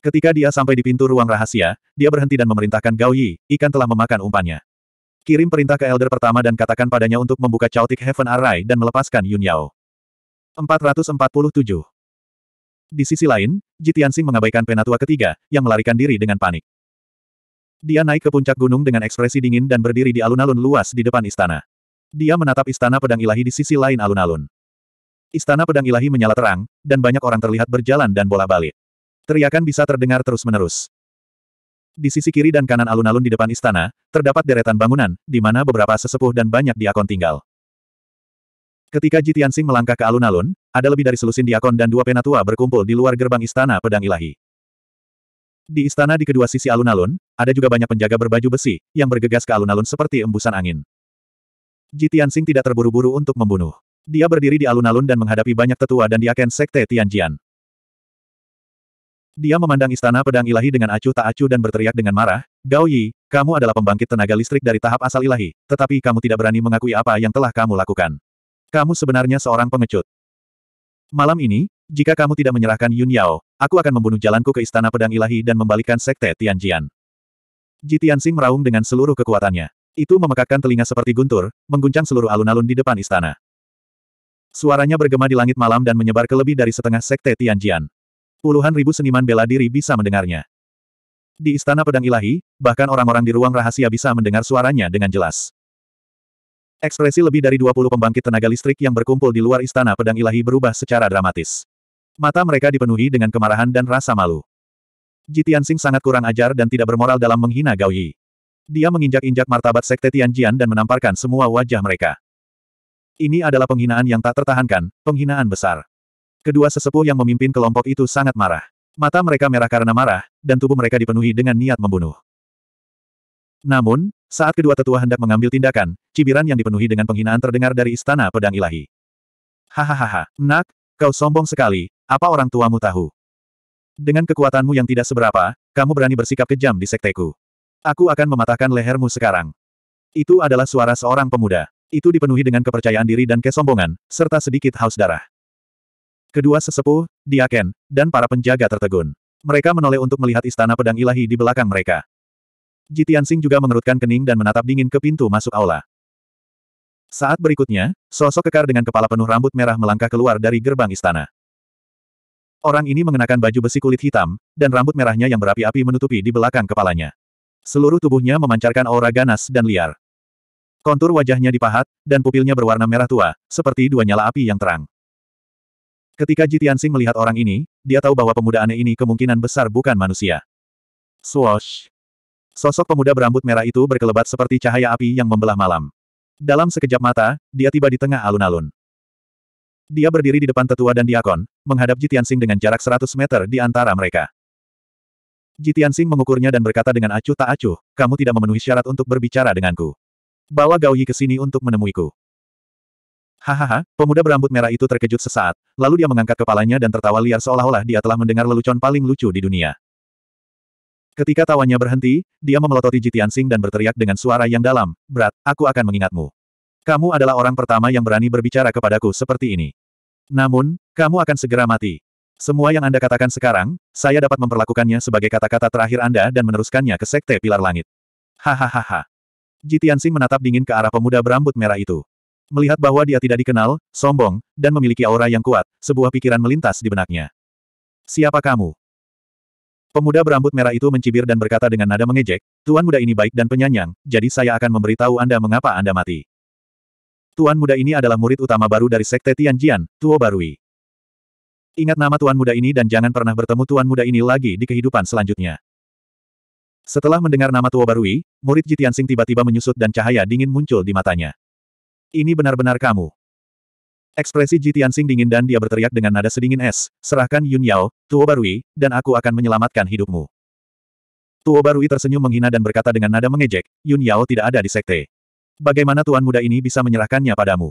Ketika dia sampai di pintu ruang rahasia, dia berhenti dan memerintahkan Gao Yi, ikan telah memakan umpannya. Kirim perintah ke Elder pertama dan katakan padanya untuk membuka Chaotic Heaven Array dan melepaskan Yun Yao. 447. Di sisi lain, Jitiansing mengabaikan penatua ketiga, yang melarikan diri dengan panik. Dia naik ke puncak gunung dengan ekspresi dingin dan berdiri di alun-alun luas di depan istana. Dia menatap istana pedang ilahi di sisi lain alun-alun. Istana pedang ilahi menyala terang, dan banyak orang terlihat berjalan dan bola balik. Teriakan bisa terdengar terus-menerus. Di sisi kiri dan kanan alun-alun di depan istana, terdapat deretan bangunan, di mana beberapa sesepuh dan banyak diakon tinggal. Ketika Jitiansing melangkah ke alun-alun, ada lebih dari selusin diakon dan dua penatua berkumpul di luar gerbang istana pedang ilahi. Di istana di kedua sisi alun-alun, ada juga banyak penjaga berbaju besi, yang bergegas ke alun-alun seperti embusan angin. Jitiansing tidak terburu-buru untuk membunuh. Dia berdiri di alun-alun dan menghadapi banyak tetua dan diaken sekte Tianjian. Dia memandang istana pedang ilahi dengan acuh tak acuh dan berteriak dengan marah, Gao Yi, kamu adalah pembangkit tenaga listrik dari tahap asal ilahi, tetapi kamu tidak berani mengakui apa yang telah kamu lakukan. Kamu sebenarnya seorang pengecut. Malam ini, jika kamu tidak menyerahkan Yun Yao, aku akan membunuh jalanku ke istana pedang ilahi dan membalikkan sekte Tianjian. Ji Tianxing meraung dengan seluruh kekuatannya. Itu memekakkan telinga seperti guntur, mengguncang seluruh alun-alun di depan istana. Suaranya bergema di langit malam dan menyebar ke lebih dari setengah sekte Tianjian. Puluhan ribu seniman bela diri bisa mendengarnya. Di Istana Pedang Ilahi, bahkan orang-orang di ruang rahasia bisa mendengar suaranya dengan jelas. Ekspresi lebih dari 20 pembangkit tenaga listrik yang berkumpul di luar Istana Pedang Ilahi berubah secara dramatis. Mata mereka dipenuhi dengan kemarahan dan rasa malu. Jitian Sing sangat kurang ajar dan tidak bermoral dalam menghina Gao Yi. Dia menginjak-injak martabat sekte Tianjian dan menamparkan semua wajah mereka. Ini adalah penghinaan yang tak tertahankan, penghinaan besar. Kedua sesepuh yang memimpin kelompok itu sangat marah. Mata mereka merah karena marah, dan tubuh mereka dipenuhi dengan niat membunuh. Namun, saat kedua tetua hendak mengambil tindakan, cibiran yang dipenuhi dengan penghinaan terdengar dari istana pedang ilahi. Hahaha, nak, kau sombong sekali, apa orang tuamu tahu? Dengan kekuatanmu yang tidak seberapa, kamu berani bersikap kejam di sekteku. Aku akan mematahkan lehermu sekarang. Itu adalah suara seorang pemuda. Itu dipenuhi dengan kepercayaan diri dan kesombongan, serta sedikit haus darah. Kedua sesepuh, Diaken, dan para penjaga tertegun. Mereka menoleh untuk melihat istana pedang ilahi di belakang mereka. Jitian Sing juga mengerutkan kening dan menatap dingin ke pintu masuk aula. Saat berikutnya, sosok kekar dengan kepala penuh rambut merah melangkah keluar dari gerbang istana. Orang ini mengenakan baju besi kulit hitam, dan rambut merahnya yang berapi-api menutupi di belakang kepalanya. Seluruh tubuhnya memancarkan aura ganas dan liar. Kontur wajahnya dipahat, dan pupilnya berwarna merah tua, seperti dua nyala api yang terang. Ketika Jitiansing melihat orang ini, dia tahu bahwa pemuda aneh ini kemungkinan besar bukan manusia. Swoosh! Sosok pemuda berambut merah itu berkelebat seperti cahaya api yang membelah malam. Dalam sekejap mata, dia tiba di tengah alun-alun. Dia berdiri di depan tetua dan diakon, menghadap Jitiansing dengan jarak 100 meter di antara mereka. Jitiansing mengukurnya dan berkata dengan acuh tak acuh, kamu tidak memenuhi syarat untuk berbicara denganku. Bawa Gao Yi ke sini untuk menemuiku. Hahaha, pemuda berambut merah itu terkejut sesaat, lalu dia mengangkat kepalanya dan tertawa liar seolah-olah dia telah mendengar lelucon paling lucu di dunia. Ketika tawanya berhenti, dia memelototi Jitiansing dan berteriak dengan suara yang dalam, Berat, aku akan mengingatmu. Kamu adalah orang pertama yang berani berbicara kepadaku seperti ini. Namun, kamu akan segera mati. Semua yang Anda katakan sekarang, saya dapat memperlakukannya sebagai kata-kata terakhir Anda dan meneruskannya ke Sekte Pilar Langit. Hahaha. Jitiansing menatap dingin ke arah pemuda berambut merah itu. Melihat bahwa dia tidak dikenal, sombong, dan memiliki aura yang kuat, sebuah pikiran melintas di benaknya. Siapa kamu? Pemuda berambut merah itu mencibir dan berkata dengan nada mengejek, Tuan muda ini baik dan penyanyang, jadi saya akan memberitahu Anda mengapa Anda mati. Tuan muda ini adalah murid utama baru dari Sekte Tianjian, Tuo Barui. Ingat nama Tuan muda ini dan jangan pernah bertemu Tuan muda ini lagi di kehidupan selanjutnya. Setelah mendengar nama Tuo Barui, murid Jitian Sing tiba-tiba menyusut dan cahaya dingin muncul di matanya. Ini benar-benar kamu. Ekspresi Jitiansing dingin dan dia berteriak dengan nada sedingin es, serahkan Yun Yao, Tuo Barui, dan aku akan menyelamatkan hidupmu. Tuo Barui tersenyum menghina dan berkata dengan nada mengejek, Yun Yao tidak ada di sekte. Bagaimana tuan muda ini bisa menyerahkannya padamu?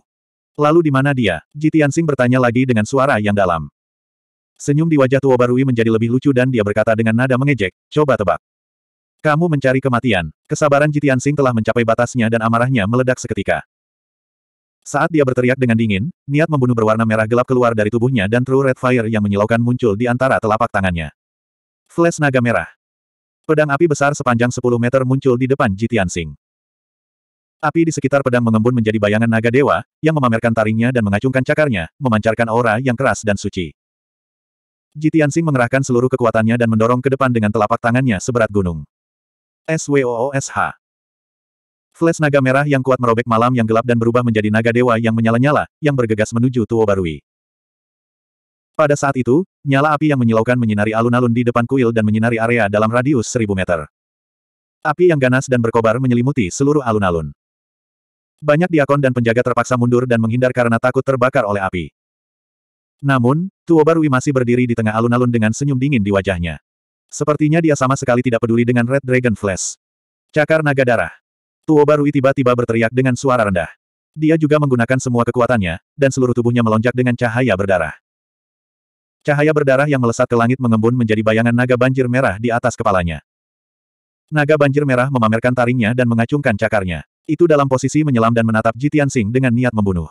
Lalu di mana dia? Jitiansing bertanya lagi dengan suara yang dalam. Senyum di wajah Tuo Barui menjadi lebih lucu dan dia berkata dengan nada mengejek, coba tebak. Kamu mencari kematian. Kesabaran Jitiansing telah mencapai batasnya dan amarahnya meledak seketika. Saat dia berteriak dengan dingin, niat membunuh berwarna merah gelap keluar dari tubuhnya dan True Red Fire yang menyilaukan muncul di antara telapak tangannya. Flash naga merah. Pedang api besar sepanjang 10 meter muncul di depan Jitian Sing. Api di sekitar pedang mengembun menjadi bayangan naga dewa, yang memamerkan taringnya dan mengacungkan cakarnya, memancarkan aura yang keras dan suci. Jitian Sing mengerahkan seluruh kekuatannya dan mendorong ke depan dengan telapak tangannya seberat gunung. SWOOSH Flash naga merah yang kuat merobek malam yang gelap dan berubah menjadi naga dewa yang menyala-nyala, yang bergegas menuju Tuo Barui. Pada saat itu, nyala api yang menyilaukan menyinari alun-alun di depan kuil dan menyinari area dalam radius seribu meter. Api yang ganas dan berkobar menyelimuti seluruh alun-alun. Banyak diakon dan penjaga terpaksa mundur dan menghindar karena takut terbakar oleh api. Namun, Tuo Barui masih berdiri di tengah alun-alun dengan senyum dingin di wajahnya. Sepertinya dia sama sekali tidak peduli dengan Red Dragon Flash. Cakar naga darah. Tuo Barui tiba-tiba berteriak dengan suara rendah. Dia juga menggunakan semua kekuatannya, dan seluruh tubuhnya melonjak dengan cahaya berdarah. Cahaya berdarah yang melesat ke langit mengembun menjadi bayangan naga banjir merah di atas kepalanya. Naga banjir merah memamerkan taringnya dan mengacungkan cakarnya. Itu dalam posisi menyelam dan menatap Jitian Sing dengan niat membunuh.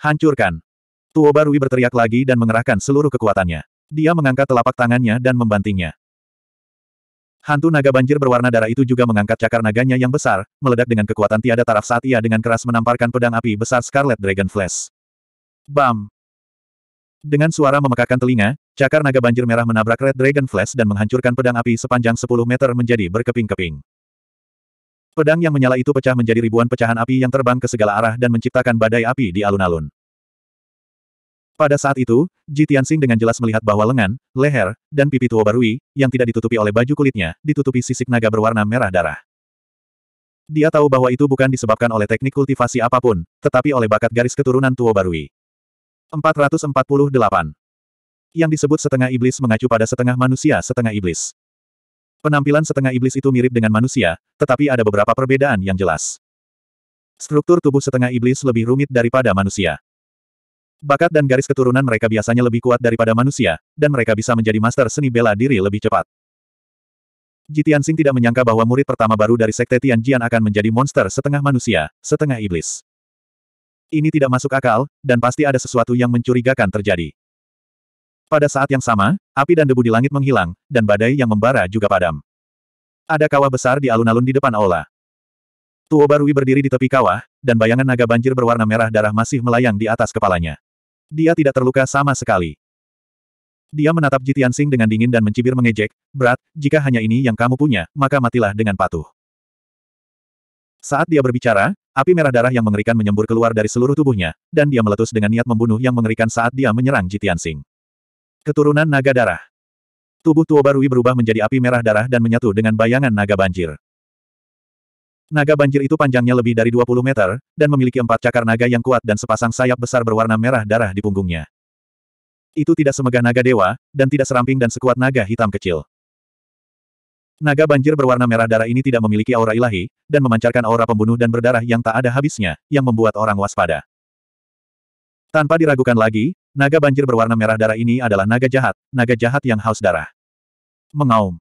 Hancurkan! Tuo Barui berteriak lagi dan mengerahkan seluruh kekuatannya. Dia mengangkat telapak tangannya dan membantingnya. Hantu naga banjir berwarna darah itu juga mengangkat cakar naganya yang besar, meledak dengan kekuatan tiada taraf saat ia dengan keras menamparkan pedang api besar Scarlet Dragon Flash. Bam! Dengan suara memekakan telinga, cakar naga banjir merah menabrak Red Dragon Flash dan menghancurkan pedang api sepanjang 10 meter menjadi berkeping-keping. Pedang yang menyala itu pecah menjadi ribuan pecahan api yang terbang ke segala arah dan menciptakan badai api di alun-alun. Pada saat itu, Ji Tianxing dengan jelas melihat bahwa lengan, leher, dan pipi tua Barui, yang tidak ditutupi oleh baju kulitnya, ditutupi sisik naga berwarna merah darah. Dia tahu bahwa itu bukan disebabkan oleh teknik kultivasi apapun, tetapi oleh bakat garis keturunan tua Barui. 448. Yang disebut setengah iblis mengacu pada setengah manusia setengah iblis. Penampilan setengah iblis itu mirip dengan manusia, tetapi ada beberapa perbedaan yang jelas. Struktur tubuh setengah iblis lebih rumit daripada manusia. Bakat dan garis keturunan mereka biasanya lebih kuat daripada manusia, dan mereka bisa menjadi master seni bela diri lebih cepat. Jitian Sing tidak menyangka bahwa murid pertama baru dari Sekte Tianjian akan menjadi monster setengah manusia, setengah iblis. Ini tidak masuk akal, dan pasti ada sesuatu yang mencurigakan terjadi. Pada saat yang sama, api dan debu di langit menghilang, dan badai yang membara juga padam. Ada kawah besar di alun-alun di depan aula. Tuo Barui berdiri di tepi kawah, dan bayangan naga banjir berwarna merah darah masih melayang di atas kepalanya. Dia tidak terluka sama sekali. Dia menatap Jitian Jitiansing dengan dingin dan mencibir mengejek, Berat, jika hanya ini yang kamu punya, maka matilah dengan patuh. Saat dia berbicara, api merah darah yang mengerikan menyembur keluar dari seluruh tubuhnya, dan dia meletus dengan niat membunuh yang mengerikan saat dia menyerang Jitian Jitiansing. Keturunan naga darah. Tubuh Tuobarui berubah menjadi api merah darah dan menyatu dengan bayangan naga banjir. Naga banjir itu panjangnya lebih dari 20 meter, dan memiliki empat cakar naga yang kuat dan sepasang sayap besar berwarna merah darah di punggungnya. Itu tidak semegah naga dewa, dan tidak seramping dan sekuat naga hitam kecil. Naga banjir berwarna merah darah ini tidak memiliki aura ilahi, dan memancarkan aura pembunuh dan berdarah yang tak ada habisnya, yang membuat orang waspada. Tanpa diragukan lagi, naga banjir berwarna merah darah ini adalah naga jahat, naga jahat yang haus darah. Mengaum.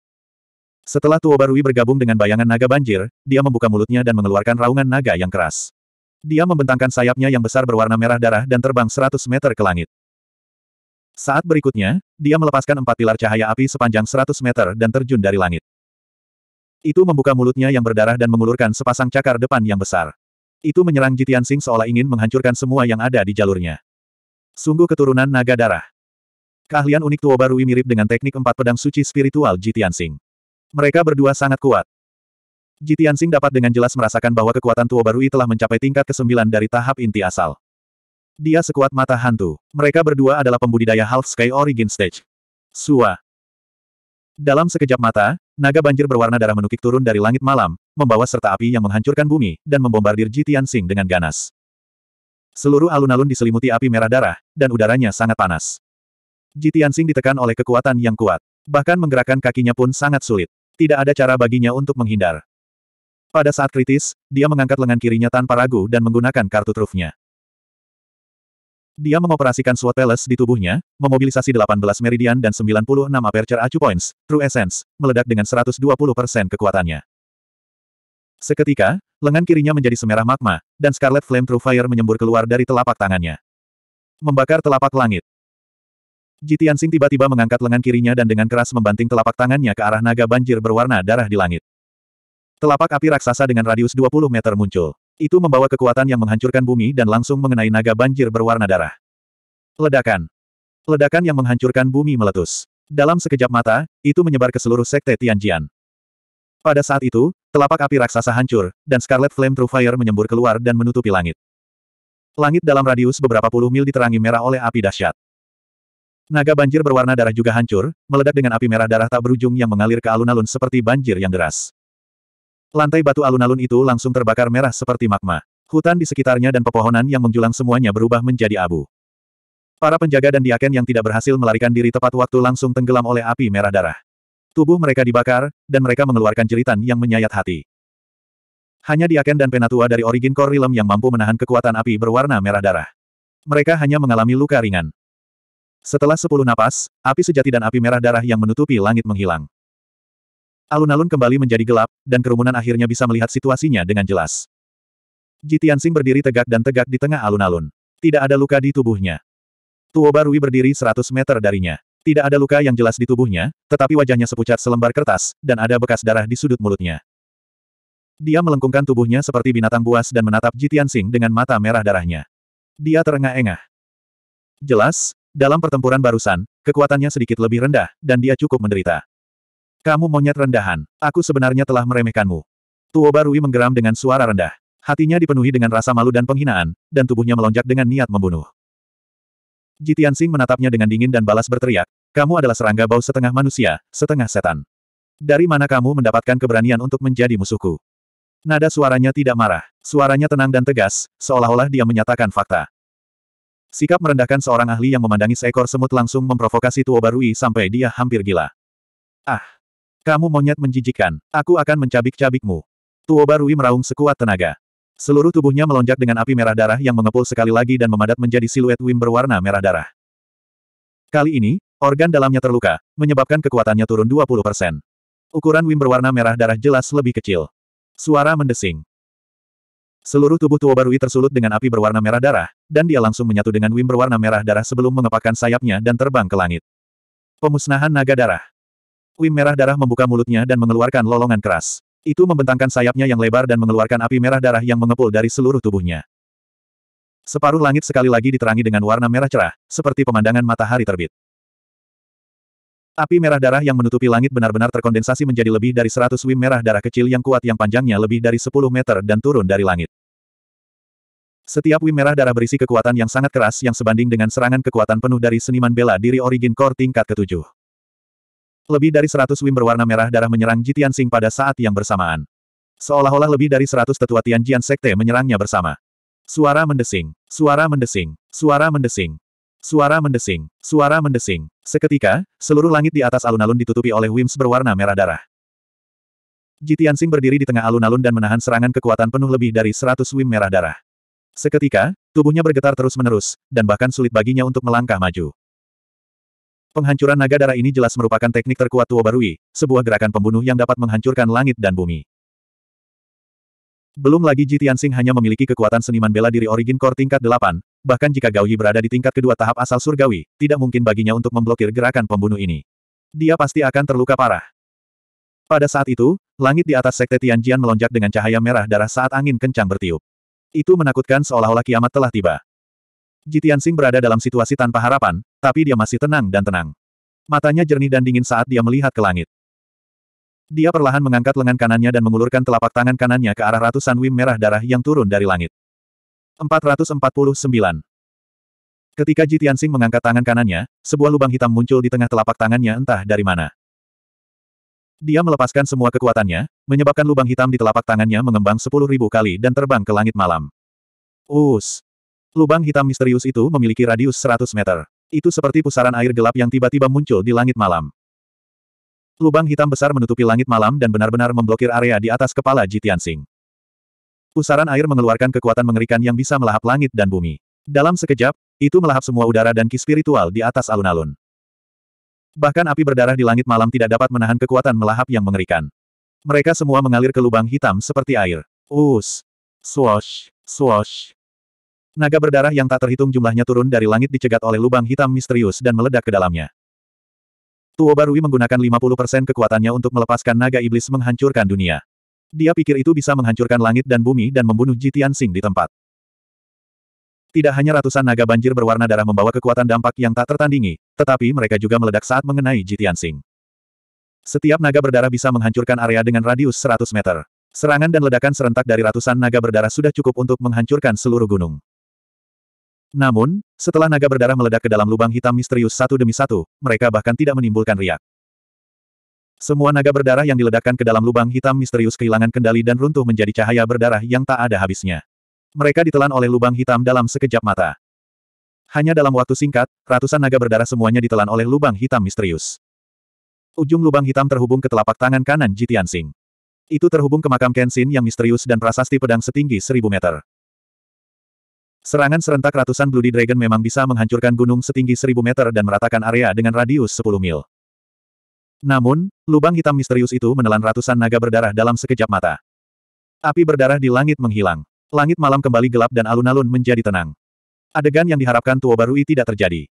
Setelah Barui bergabung dengan bayangan naga banjir, dia membuka mulutnya dan mengeluarkan raungan naga yang keras. Dia membentangkan sayapnya yang besar berwarna merah darah dan terbang 100 meter ke langit. Saat berikutnya, dia melepaskan empat pilar cahaya api sepanjang 100 meter dan terjun dari langit. Itu membuka mulutnya yang berdarah dan mengulurkan sepasang cakar depan yang besar. Itu menyerang Jitian Sing seolah ingin menghancurkan semua yang ada di jalurnya. Sungguh keturunan naga darah. Keahlian unik Barui mirip dengan teknik empat pedang suci spiritual Jitian Sing. Mereka berdua sangat kuat. Ji Tianxing dapat dengan jelas merasakan bahwa kekuatan Tuo Barui telah mencapai tingkat ke-9 dari tahap inti asal. Dia sekuat mata hantu. Mereka berdua adalah pembudidaya Half Sky Origin Stage. Sua. Dalam sekejap mata, naga banjir berwarna darah menukik turun dari langit malam, membawa serta api yang menghancurkan bumi, dan membombardir Ji Tianxing dengan ganas. Seluruh alun-alun diselimuti api merah darah, dan udaranya sangat panas. Ji Tianxing ditekan oleh kekuatan yang kuat. Bahkan menggerakkan kakinya pun sangat sulit. Tidak ada cara baginya untuk menghindar. Pada saat kritis, dia mengangkat lengan kirinya tanpa ragu dan menggunakan kartu trufnya. Dia mengoperasikan SWOT Palace di tubuhnya, memobilisasi 18 meridian dan 96 aperture acu points, true essence, meledak dengan 120% kekuatannya. Seketika, lengan kirinya menjadi semerah magma, dan Scarlet Flame True Fire menyembur keluar dari telapak tangannya. Membakar telapak langit. Jitian Sing tiba-tiba mengangkat lengan kirinya dan dengan keras membanting telapak tangannya ke arah naga banjir berwarna darah di langit. Telapak api raksasa dengan radius 20 meter muncul. Itu membawa kekuatan yang menghancurkan bumi dan langsung mengenai naga banjir berwarna darah. Ledakan. Ledakan yang menghancurkan bumi meletus. Dalam sekejap mata, itu menyebar ke seluruh sekte Tianjian. Pada saat itu, telapak api raksasa hancur, dan Scarlet Flame True Fire menyembur keluar dan menutupi langit. Langit dalam radius beberapa puluh mil diterangi merah oleh api dahsyat. Naga banjir berwarna darah juga hancur, meledak dengan api merah darah tak berujung yang mengalir ke alun-alun seperti banjir yang deras. Lantai batu alun-alun itu langsung terbakar merah seperti magma. Hutan di sekitarnya dan pepohonan yang menjulang semuanya berubah menjadi abu. Para penjaga dan diaken yang tidak berhasil melarikan diri tepat waktu langsung tenggelam oleh api merah darah. Tubuh mereka dibakar, dan mereka mengeluarkan jeritan yang menyayat hati. Hanya diaken dan penatua dari origin core realm yang mampu menahan kekuatan api berwarna merah darah. Mereka hanya mengalami luka ringan. Setelah sepuluh napas, api sejati dan api merah darah yang menutupi langit menghilang. Alun-alun kembali menjadi gelap, dan kerumunan akhirnya bisa melihat situasinya dengan jelas. Ji berdiri tegak dan tegak di tengah alun-alun. Tidak ada luka di tubuhnya. Tuo Barui berdiri seratus meter darinya. Tidak ada luka yang jelas di tubuhnya, tetapi wajahnya sepucat selembar kertas, dan ada bekas darah di sudut mulutnya. Dia melengkungkan tubuhnya seperti binatang buas dan menatap Ji dengan mata merah darahnya. Dia terengah-engah. Jelas, dalam pertempuran barusan, kekuatannya sedikit lebih rendah, dan dia cukup menderita. Kamu monyet rendahan. Aku sebenarnya telah meremehkanmu. Tuo Barui menggeram dengan suara rendah. Hatinya dipenuhi dengan rasa malu dan penghinaan, dan tubuhnya melonjak dengan niat membunuh. Jitian menatapnya dengan dingin dan balas berteriak, kamu adalah serangga bau setengah manusia, setengah setan. Dari mana kamu mendapatkan keberanian untuk menjadi musuhku? Nada suaranya tidak marah, suaranya tenang dan tegas, seolah-olah dia menyatakan fakta. Sikap merendahkan seorang ahli yang memandangi seekor semut langsung memprovokasi Tuo Barui sampai dia hampir gila. Ah! Kamu monyet menjijikan, aku akan mencabik-cabikmu. Tuo Barui meraung sekuat tenaga. Seluruh tubuhnya melonjak dengan api merah darah yang mengepul sekali lagi dan memadat menjadi siluet Wim berwarna merah darah. Kali ini, organ dalamnya terluka, menyebabkan kekuatannya turun 20%. Ukuran Wim berwarna merah darah jelas lebih kecil. Suara mendesing. Seluruh tubuh Tuo Barui tersulut dengan api berwarna merah darah, dan dia langsung menyatu dengan Wim berwarna merah darah sebelum mengepakkan sayapnya dan terbang ke langit. Pemusnahan naga darah. Wim merah darah membuka mulutnya dan mengeluarkan lolongan keras. Itu membentangkan sayapnya yang lebar dan mengeluarkan api merah darah yang mengepul dari seluruh tubuhnya. Separuh langit sekali lagi diterangi dengan warna merah cerah, seperti pemandangan matahari terbit. Api merah darah yang menutupi langit benar-benar terkondensasi menjadi lebih dari 100 wim merah darah kecil yang kuat yang panjangnya lebih dari 10 meter dan turun dari langit. Setiap wim merah darah berisi kekuatan yang sangat keras yang sebanding dengan serangan kekuatan penuh dari seniman bela diri Origin Core tingkat ketujuh. Lebih dari 100 wim berwarna merah darah menyerang Jitian Sing pada saat yang bersamaan. Seolah-olah lebih dari 100 tetua Tianjian Sekte menyerangnya bersama. Suara mendesing, suara mendesing, suara mendesing. Suara mendesing, suara mendesing. Seketika, seluruh langit di atas alun-alun ditutupi oleh Wims berwarna merah darah. Jitiansing berdiri di tengah alun-alun dan menahan serangan kekuatan penuh lebih dari 100 Wim merah darah. Seketika, tubuhnya bergetar terus-menerus, dan bahkan sulit baginya untuk melangkah maju. Penghancuran naga darah ini jelas merupakan teknik terkuat Barui, sebuah gerakan pembunuh yang dapat menghancurkan langit dan bumi. Belum lagi Ji Tianxing hanya memiliki kekuatan seniman bela diri origin core tingkat 8, bahkan jika Gao Yi berada di tingkat kedua tahap asal surgawi, tidak mungkin baginya untuk memblokir gerakan pembunuh ini. Dia pasti akan terluka parah. Pada saat itu, langit di atas sekte Tianjian melonjak dengan cahaya merah darah saat angin kencang bertiup. Itu menakutkan seolah-olah kiamat telah tiba. Ji Tianxing berada dalam situasi tanpa harapan, tapi dia masih tenang dan tenang. Matanya jernih dan dingin saat dia melihat ke langit. Dia perlahan mengangkat lengan kanannya dan mengulurkan telapak tangan kanannya ke arah ratusan wim merah darah yang turun dari langit. 449. Ketika Ji Tianxing mengangkat tangan kanannya, sebuah lubang hitam muncul di tengah telapak tangannya entah dari mana. Dia melepaskan semua kekuatannya, menyebabkan lubang hitam di telapak tangannya mengembang sepuluh ribu kali dan terbang ke langit malam. Us! Lubang hitam misterius itu memiliki radius 100 meter. Itu seperti pusaran air gelap yang tiba-tiba muncul di langit malam. Lubang hitam besar menutupi langit malam dan benar-benar memblokir area di atas kepala Jitian Sing. Pusaran air mengeluarkan kekuatan mengerikan yang bisa melahap langit dan bumi. Dalam sekejap, itu melahap semua udara dan ki spiritual di atas alun-alun. Bahkan api berdarah di langit malam tidak dapat menahan kekuatan melahap yang mengerikan. Mereka semua mengalir ke lubang hitam seperti air. Us. swosh, swosh. Naga berdarah yang tak terhitung jumlahnya turun dari langit dicegat oleh lubang hitam misterius dan meledak ke dalamnya. Tuo Barui menggunakan 50% kekuatannya untuk melepaskan naga iblis menghancurkan dunia. Dia pikir itu bisa menghancurkan langit dan bumi dan membunuh Jitian Sing di tempat. Tidak hanya ratusan naga banjir berwarna darah membawa kekuatan dampak yang tak tertandingi, tetapi mereka juga meledak saat mengenai Jitian Sing. Setiap naga berdarah bisa menghancurkan area dengan radius 100 meter. Serangan dan ledakan serentak dari ratusan naga berdarah sudah cukup untuk menghancurkan seluruh gunung. Namun, setelah naga berdarah meledak ke dalam lubang hitam misterius satu demi satu, mereka bahkan tidak menimbulkan riak. Semua naga berdarah yang diledakkan ke dalam lubang hitam misterius kehilangan kendali dan runtuh menjadi cahaya berdarah yang tak ada habisnya. Mereka ditelan oleh lubang hitam dalam sekejap mata. Hanya dalam waktu singkat, ratusan naga berdarah semuanya ditelan oleh lubang hitam misterius. Ujung lubang hitam terhubung ke telapak tangan kanan Jitian Sing. Itu terhubung ke makam Kenshin yang misterius dan prasasti pedang setinggi seribu meter. Serangan serentak ratusan Bloody Dragon memang bisa menghancurkan gunung setinggi 1000 meter dan meratakan area dengan radius 10 mil. Namun, lubang hitam misterius itu menelan ratusan naga berdarah dalam sekejap mata. Api berdarah di langit menghilang. Langit malam kembali gelap dan alun-alun menjadi tenang. Adegan yang diharapkan Tuo Barui tidak terjadi.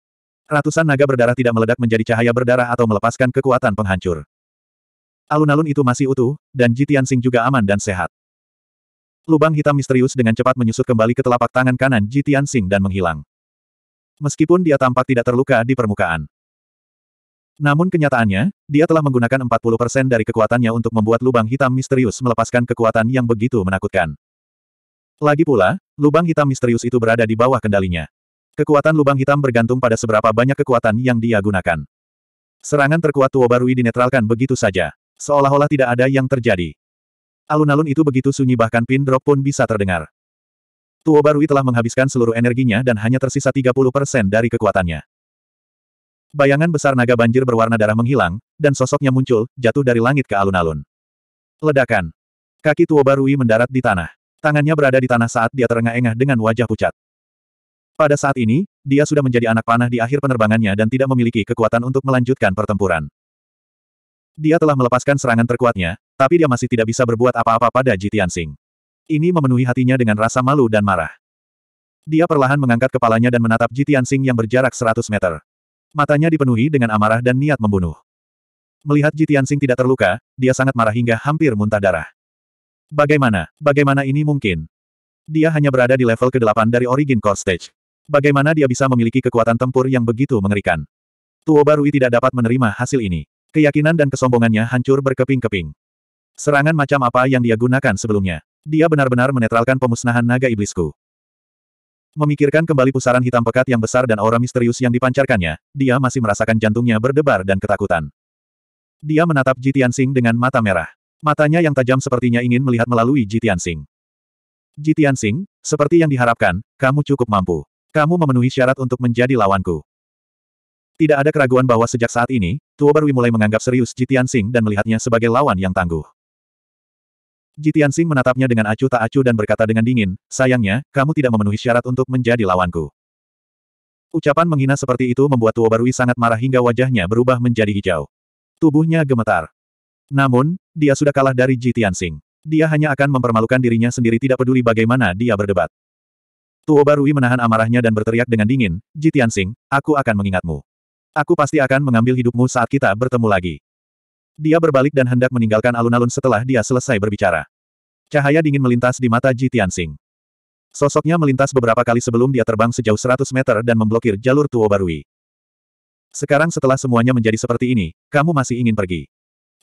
Ratusan naga berdarah tidak meledak menjadi cahaya berdarah atau melepaskan kekuatan penghancur. Alun-alun itu masih utuh, dan Jitian Sing juga aman dan sehat. Lubang hitam misterius dengan cepat menyusut kembali ke telapak tangan kanan Ji Tianxing dan menghilang. Meskipun dia tampak tidak terluka di permukaan. Namun kenyataannya, dia telah menggunakan 40% dari kekuatannya untuk membuat lubang hitam misterius melepaskan kekuatan yang begitu menakutkan. Lagi pula, lubang hitam misterius itu berada di bawah kendalinya. Kekuatan lubang hitam bergantung pada seberapa banyak kekuatan yang dia gunakan. Serangan terkuat Tuobarui dinetralkan begitu saja. Seolah-olah tidak ada yang terjadi. Alun-alun itu begitu sunyi bahkan pin drop pun bisa terdengar. Tuo Barui telah menghabiskan seluruh energinya dan hanya tersisa 30% dari kekuatannya. Bayangan besar naga banjir berwarna darah menghilang, dan sosoknya muncul, jatuh dari langit ke alun-alun. Ledakan. Kaki Tuo Barui mendarat di tanah. Tangannya berada di tanah saat dia terengah-engah dengan wajah pucat. Pada saat ini, dia sudah menjadi anak panah di akhir penerbangannya dan tidak memiliki kekuatan untuk melanjutkan pertempuran. Dia telah melepaskan serangan terkuatnya, tapi dia masih tidak bisa berbuat apa-apa pada Ji Tianxing. Ini memenuhi hatinya dengan rasa malu dan marah. Dia perlahan mengangkat kepalanya dan menatap Ji Tianxing yang berjarak 100 meter. Matanya dipenuhi dengan amarah dan niat membunuh. Melihat Ji Tianxing tidak terluka, dia sangat marah hingga hampir muntah darah. Bagaimana, bagaimana ini mungkin? Dia hanya berada di level ke-8 dari Origin Core Stage. Bagaimana dia bisa memiliki kekuatan tempur yang begitu mengerikan? Tuo Barui tidak dapat menerima hasil ini. Keyakinan dan kesombongannya hancur berkeping-keping. Serangan macam apa yang dia gunakan sebelumnya? Dia benar-benar menetralkan pemusnahan naga iblisku. Memikirkan kembali pusaran hitam pekat yang besar dan aura misterius yang dipancarkannya, dia masih merasakan jantungnya berdebar dan ketakutan. Dia menatap Jitian Sing dengan mata merah. Matanya yang tajam sepertinya ingin melihat melalui Jitian Sing. Jitian Sing, seperti yang diharapkan, kamu cukup mampu. Kamu memenuhi syarat untuk menjadi lawanku. Tidak ada keraguan bahwa sejak saat ini, Tuo Barwi mulai menganggap serius Jitian Sing dan melihatnya sebagai lawan yang tangguh. Jitian Sing menatapnya dengan acuh tak acuh dan berkata dengan dingin, sayangnya, kamu tidak memenuhi syarat untuk menjadi lawanku. Ucapan menghina seperti itu membuat Tuo Barui sangat marah hingga wajahnya berubah menjadi hijau. Tubuhnya gemetar. Namun, dia sudah kalah dari Jitian Sing. Dia hanya akan mempermalukan dirinya sendiri tidak peduli bagaimana dia berdebat. Tuo Barui menahan amarahnya dan berteriak dengan dingin, "Jitian Sing, aku akan mengingatmu. Aku pasti akan mengambil hidupmu saat kita bertemu lagi. Dia berbalik dan hendak meninggalkan alun-alun setelah dia selesai berbicara. Cahaya dingin melintas di mata Ji Tianxing. Sosoknya melintas beberapa kali sebelum dia terbang sejauh 100 meter dan memblokir jalur Tuo Barui. Sekarang setelah semuanya menjadi seperti ini, kamu masih ingin pergi.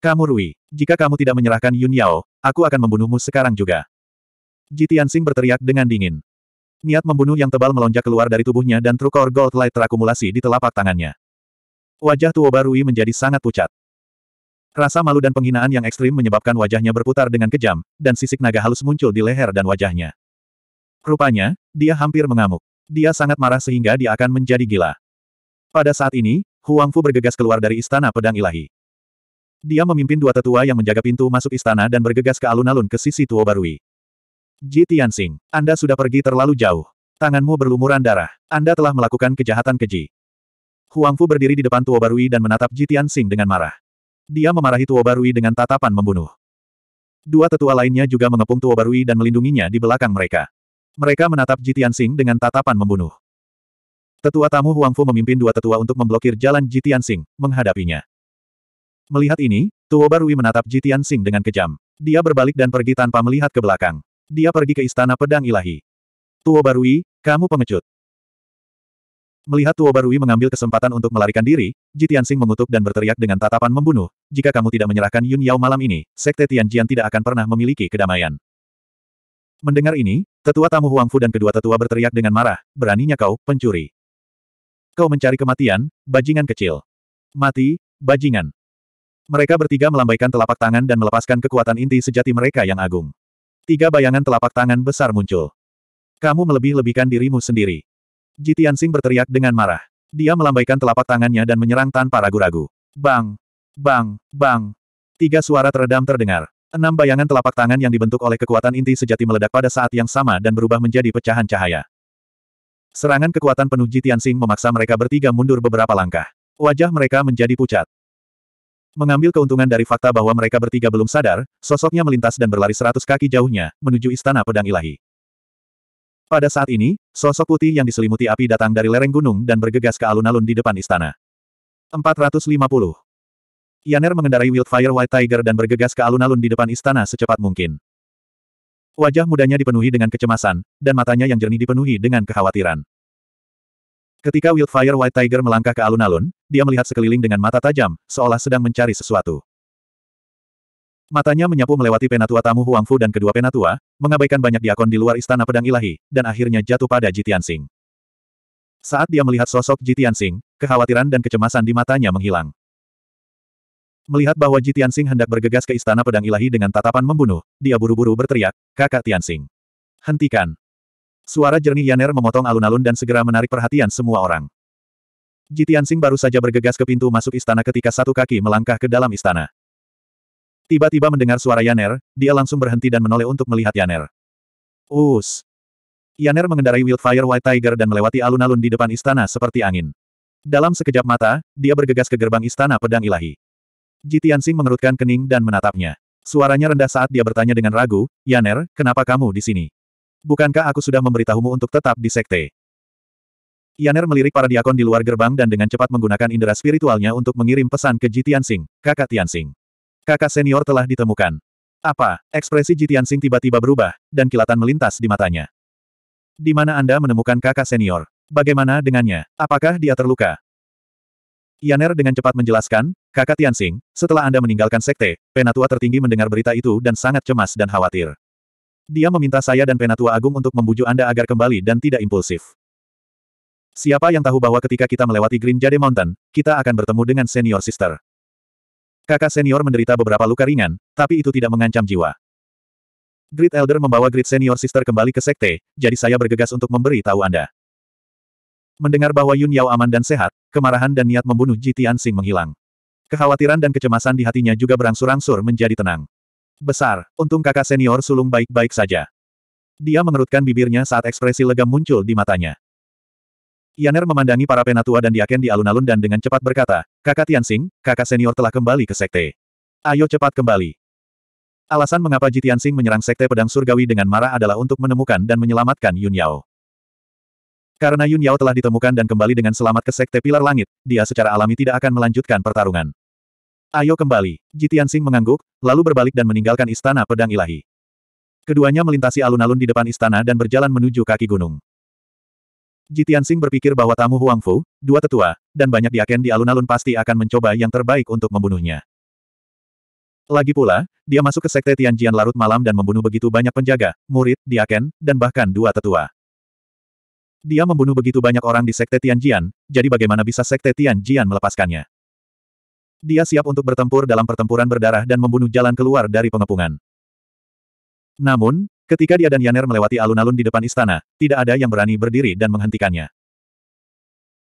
Kamu Rui, jika kamu tidak menyerahkan Yun Yao, aku akan membunuhmu sekarang juga. Ji Tianxing berteriak dengan dingin. Niat membunuh yang tebal melonjak keluar dari tubuhnya dan trukor Gold Light terakumulasi di telapak tangannya. Wajah Tuo Barui menjadi sangat pucat. Rasa malu dan penghinaan yang ekstrim menyebabkan wajahnya berputar dengan kejam, dan sisik naga halus muncul di leher dan wajahnya. Rupanya, dia hampir mengamuk. Dia sangat marah sehingga dia akan menjadi gila. Pada saat ini, Huang Fu bergegas keluar dari istana pedang ilahi. Dia memimpin dua tetua yang menjaga pintu masuk istana dan bergegas ke alun-alun ke sisi Tuo Barui. Ji Tianxing, Anda sudah pergi terlalu jauh. Tanganmu berlumuran darah. Anda telah melakukan kejahatan keji. Huang Fu berdiri di depan Tuo Barui dan menatap Ji Tianxing dengan marah. Dia memarahi Tuo Barui dengan tatapan membunuh. Dua tetua lainnya juga mengepung Tuo Barui dan melindunginya di belakang mereka. Mereka menatap Jitian Sing dengan tatapan membunuh. Tetua tamu Huang Fu memimpin dua tetua untuk memblokir jalan Jitian Sing, menghadapinya. Melihat ini, Tuo Barui menatap Jitian Sing dengan kejam. Dia berbalik dan pergi tanpa melihat ke belakang. Dia pergi ke Istana Pedang Ilahi. Tuo Barui, kamu pengecut. Melihat Tuo Barui mengambil kesempatan untuk melarikan diri, Ji Tianxing mengutuk dan berteriak dengan tatapan membunuh, jika kamu tidak menyerahkan Yun Yao malam ini, Sekte Tianjian tidak akan pernah memiliki kedamaian. Mendengar ini, tetua tamu Huangfu dan kedua tetua berteriak dengan marah, beraninya kau, pencuri. Kau mencari kematian, bajingan kecil. Mati, bajingan. Mereka bertiga melambaikan telapak tangan dan melepaskan kekuatan inti sejati mereka yang agung. Tiga bayangan telapak tangan besar muncul. Kamu melebih-lebihkan dirimu sendiri. Ji Tianxing berteriak dengan marah. Dia melambaikan telapak tangannya dan menyerang tanpa ragu-ragu. Bang! Bang! Bang! Tiga suara teredam terdengar. Enam bayangan telapak tangan yang dibentuk oleh kekuatan inti sejati meledak pada saat yang sama dan berubah menjadi pecahan cahaya. Serangan kekuatan penuh Ji Tianxing memaksa mereka bertiga mundur beberapa langkah. Wajah mereka menjadi pucat. Mengambil keuntungan dari fakta bahwa mereka bertiga belum sadar, sosoknya melintas dan berlari seratus kaki jauhnya, menuju Istana Pedang Ilahi. Pada saat ini, sosok putih yang diselimuti api datang dari lereng gunung dan bergegas ke alun-alun di depan istana. 450. Yaner mengendarai Wildfire White Tiger dan bergegas ke alun-alun di depan istana secepat mungkin. Wajah mudanya dipenuhi dengan kecemasan, dan matanya yang jernih dipenuhi dengan kekhawatiran. Ketika Wildfire White Tiger melangkah ke alun-alun, dia melihat sekeliling dengan mata tajam, seolah sedang mencari sesuatu. Matanya menyapu melewati penatua tamu Huang Fu dan kedua penatua, mengabaikan banyak diakon di luar istana pedang ilahi, dan akhirnya jatuh pada Jitiansing. Saat dia melihat sosok Jitiansing, kekhawatiran dan kecemasan di matanya menghilang. Melihat bahwa Jitiansing hendak bergegas ke istana pedang ilahi dengan tatapan membunuh, dia buru-buru berteriak, kakak Tiansing. Hentikan. Suara jernih Yaner memotong alun-alun dan segera menarik perhatian semua orang. Jitiansing baru saja bergegas ke pintu masuk istana ketika satu kaki melangkah ke dalam istana. Tiba-tiba mendengar suara Yaner, dia langsung berhenti dan menoleh untuk melihat Yaner. Us! Yaner mengendarai Wildfire White Tiger dan melewati alun-alun di depan istana seperti angin. Dalam sekejap mata, dia bergegas ke gerbang istana pedang ilahi. Jitiansing mengerutkan kening dan menatapnya. Suaranya rendah saat dia bertanya dengan ragu, Yaner, kenapa kamu di sini? Bukankah aku sudah memberitahumu untuk tetap di sekte? Yaner melirik para diakon di luar gerbang dan dengan cepat menggunakan indera spiritualnya untuk mengirim pesan ke Jitiansing, kakak Tiansing. Kakak senior telah ditemukan. Apa? Ekspresi Jitian Sing tiba-tiba berubah, dan kilatan melintas di matanya. Di mana Anda menemukan kakak senior? Bagaimana dengannya? Apakah dia terluka? Yaner dengan cepat menjelaskan, kakak Tian Sing. setelah Anda meninggalkan sekte, penatua tertinggi mendengar berita itu dan sangat cemas dan khawatir. Dia meminta saya dan penatua agung untuk membujuk Anda agar kembali dan tidak impulsif. Siapa yang tahu bahwa ketika kita melewati Green Jade Mountain, kita akan bertemu dengan senior sister. Kakak senior menderita beberapa luka ringan, tapi itu tidak mengancam jiwa. Grid Elder membawa Grid Senior Sister kembali ke sekte, jadi saya bergegas untuk memberi tahu Anda. Mendengar bahwa Yun Yao aman dan sehat, kemarahan dan niat membunuh Jitian Sing menghilang. Kekhawatiran dan kecemasan di hatinya juga berangsur-angsur menjadi tenang. Besar, untung kakak senior sulung baik-baik saja. Dia mengerutkan bibirnya saat ekspresi lega muncul di matanya. Yaner memandangi para penatua dan diaken di alun-alun dan dengan cepat berkata, kakak Tianxing, kakak senior telah kembali ke sekte. Ayo cepat kembali. Alasan mengapa Ji Tianxing menyerang sekte pedang surgawi dengan marah adalah untuk menemukan dan menyelamatkan Yun Yao. Karena Yun Yao telah ditemukan dan kembali dengan selamat ke sekte pilar langit, dia secara alami tidak akan melanjutkan pertarungan. Ayo kembali. Ji Tianxing mengangguk, lalu berbalik dan meninggalkan istana pedang ilahi. Keduanya melintasi alun-alun di depan istana dan berjalan menuju kaki gunung. Jitian Tianxing berpikir bahwa tamu Huang Fu, dua tetua, dan banyak diaken di alun-alun pasti akan mencoba yang terbaik untuk membunuhnya. Lagi pula, dia masuk ke sekte Tianjian larut malam dan membunuh begitu banyak penjaga, murid, diaken, dan bahkan dua tetua. Dia membunuh begitu banyak orang di sekte Tianjian, jadi bagaimana bisa sekte Tianjian melepaskannya? Dia siap untuk bertempur dalam pertempuran berdarah dan membunuh jalan keluar dari pengepungan. Namun, Ketika dia dan Yaner melewati alun-alun di depan istana, tidak ada yang berani berdiri dan menghentikannya.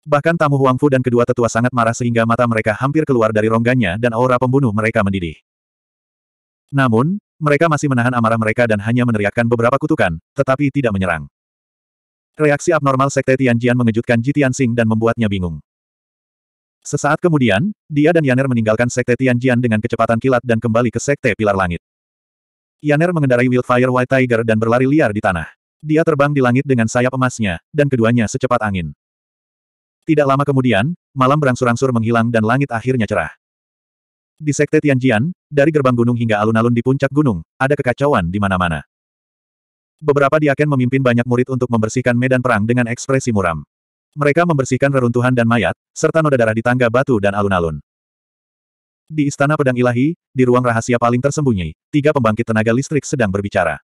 Bahkan tamu Huang Fu dan kedua tetua sangat marah sehingga mata mereka hampir keluar dari rongganya dan aura pembunuh mereka mendidih. Namun, mereka masih menahan amarah mereka dan hanya meneriakkan beberapa kutukan, tetapi tidak menyerang. Reaksi abnormal Sekte Tianjian mengejutkan Ji Tianxing dan membuatnya bingung. Sesaat kemudian, dia dan Yaner meninggalkan Sekte Tianjian dengan kecepatan kilat dan kembali ke Sekte Pilar Langit. Yaner mengendarai Wildfire White Tiger dan berlari liar di tanah. Dia terbang di langit dengan sayap emasnya, dan keduanya secepat angin. Tidak lama kemudian, malam berangsur-angsur menghilang dan langit akhirnya cerah. Di Sekte Tianjian, dari gerbang gunung hingga alun-alun di puncak gunung, ada kekacauan di mana-mana. Beberapa diaken memimpin banyak murid untuk membersihkan medan perang dengan ekspresi muram. Mereka membersihkan reruntuhan dan mayat, serta noda darah di tangga batu dan alun-alun. Di Istana Pedang Ilahi, di ruang rahasia paling tersembunyi, tiga pembangkit tenaga listrik sedang berbicara.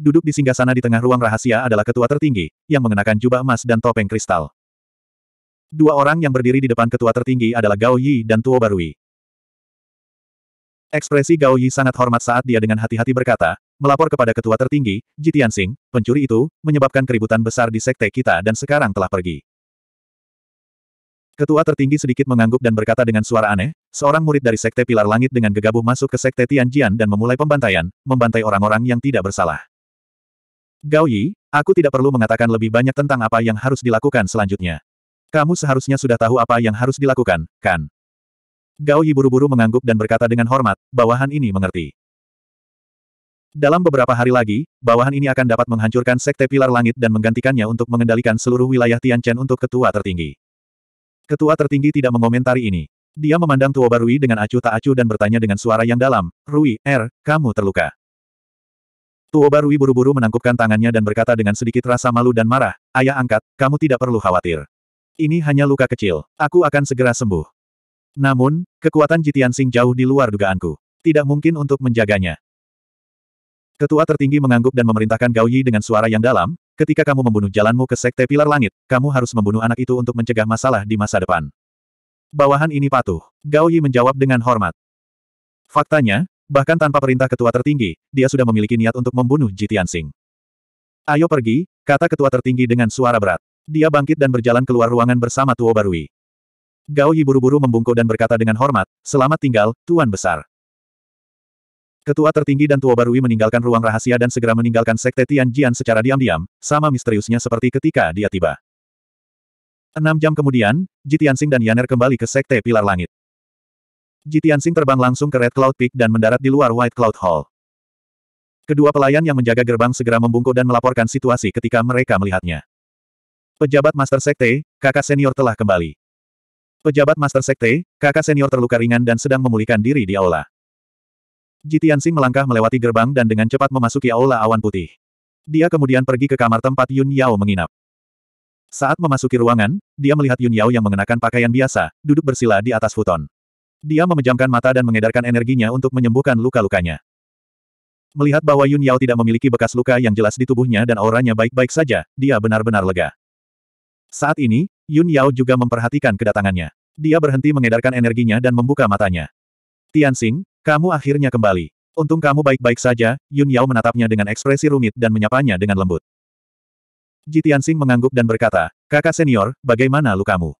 Duduk di singgasana di tengah ruang rahasia adalah ketua tertinggi, yang mengenakan jubah emas dan topeng kristal. Dua orang yang berdiri di depan ketua tertinggi adalah Gao Yi dan Tuo Barui. Ekspresi Gao Yi sangat hormat saat dia dengan hati-hati berkata, melapor kepada ketua tertinggi, Jitian Singh, pencuri itu, menyebabkan keributan besar di sekte kita dan sekarang telah pergi. Ketua tertinggi sedikit mengangguk dan berkata dengan suara aneh, seorang murid dari Sekte Pilar Langit dengan gegabah masuk ke Sekte Tianjian dan memulai pembantaian, membantai orang-orang yang tidak bersalah. Gao Yi, aku tidak perlu mengatakan lebih banyak tentang apa yang harus dilakukan selanjutnya. Kamu seharusnya sudah tahu apa yang harus dilakukan, kan? Gao Yi buru-buru mengangguk dan berkata dengan hormat, bawahan ini mengerti. Dalam beberapa hari lagi, bawahan ini akan dapat menghancurkan Sekte Pilar Langit dan menggantikannya untuk mengendalikan seluruh wilayah Tianchen untuk ketua tertinggi. Ketua tertinggi tidak mengomentari ini. Dia memandang Tuoba Rui dengan acuh tak acuh dan bertanya dengan suara yang dalam, Rui, Er, kamu terluka. Tuoba Rui buru-buru menangkupkan tangannya dan berkata dengan sedikit rasa malu dan marah, Ayah angkat, kamu tidak perlu khawatir. Ini hanya luka kecil, aku akan segera sembuh. Namun, kekuatan Jitian Sing jauh di luar dugaanku. Tidak mungkin untuk menjaganya. Ketua tertinggi mengangguk dan memerintahkan Gao Yi dengan suara yang dalam, Ketika kamu membunuh jalanmu ke Sekte Pilar Langit, kamu harus membunuh anak itu untuk mencegah masalah di masa depan. Bawahan ini patuh. Gao Yi menjawab dengan hormat. Faktanya, bahkan tanpa perintah ketua tertinggi, dia sudah memiliki niat untuk membunuh Jitian Tianxing. Ayo pergi, kata ketua tertinggi dengan suara berat. Dia bangkit dan berjalan keluar ruangan bersama Tuo Barui. Gao Yi buru-buru membungkuk dan berkata dengan hormat, selamat tinggal, Tuan Besar. Ketua tertinggi dan tua Barui meninggalkan ruang rahasia dan segera meninggalkan Sekte Tianjian secara diam-diam, sama misteriusnya seperti ketika dia tiba. Enam jam kemudian, Jitiansing dan Yaner kembali ke Sekte Pilar Langit. Jitiansing terbang langsung ke Red Cloud Peak dan mendarat di luar White Cloud Hall. Kedua pelayan yang menjaga gerbang segera membungkuk dan melaporkan situasi ketika mereka melihatnya. Pejabat Master Sekte, kakak senior telah kembali. Pejabat Master Sekte, kakak senior terluka ringan dan sedang memulihkan diri di aula. Jitiansing melangkah melewati gerbang dan dengan cepat memasuki aula awan putih. Dia kemudian pergi ke kamar tempat Yun Yao menginap. Saat memasuki ruangan, dia melihat Yun Yao yang mengenakan pakaian biasa, duduk bersila di atas futon. Dia memejamkan mata dan mengedarkan energinya untuk menyembuhkan luka-lukanya. Melihat bahwa Yun Yao tidak memiliki bekas luka yang jelas di tubuhnya dan auranya baik-baik saja, dia benar-benar lega. Saat ini, Yun Yao juga memperhatikan kedatangannya. Dia berhenti mengedarkan energinya dan membuka matanya. Tian Xing, kamu akhirnya kembali. Untung kamu baik-baik saja, Yun Yao menatapnya dengan ekspresi rumit dan menyapanya dengan lembut. Jitian Sing mengangguk dan berkata, kakak senior, bagaimana lukamu?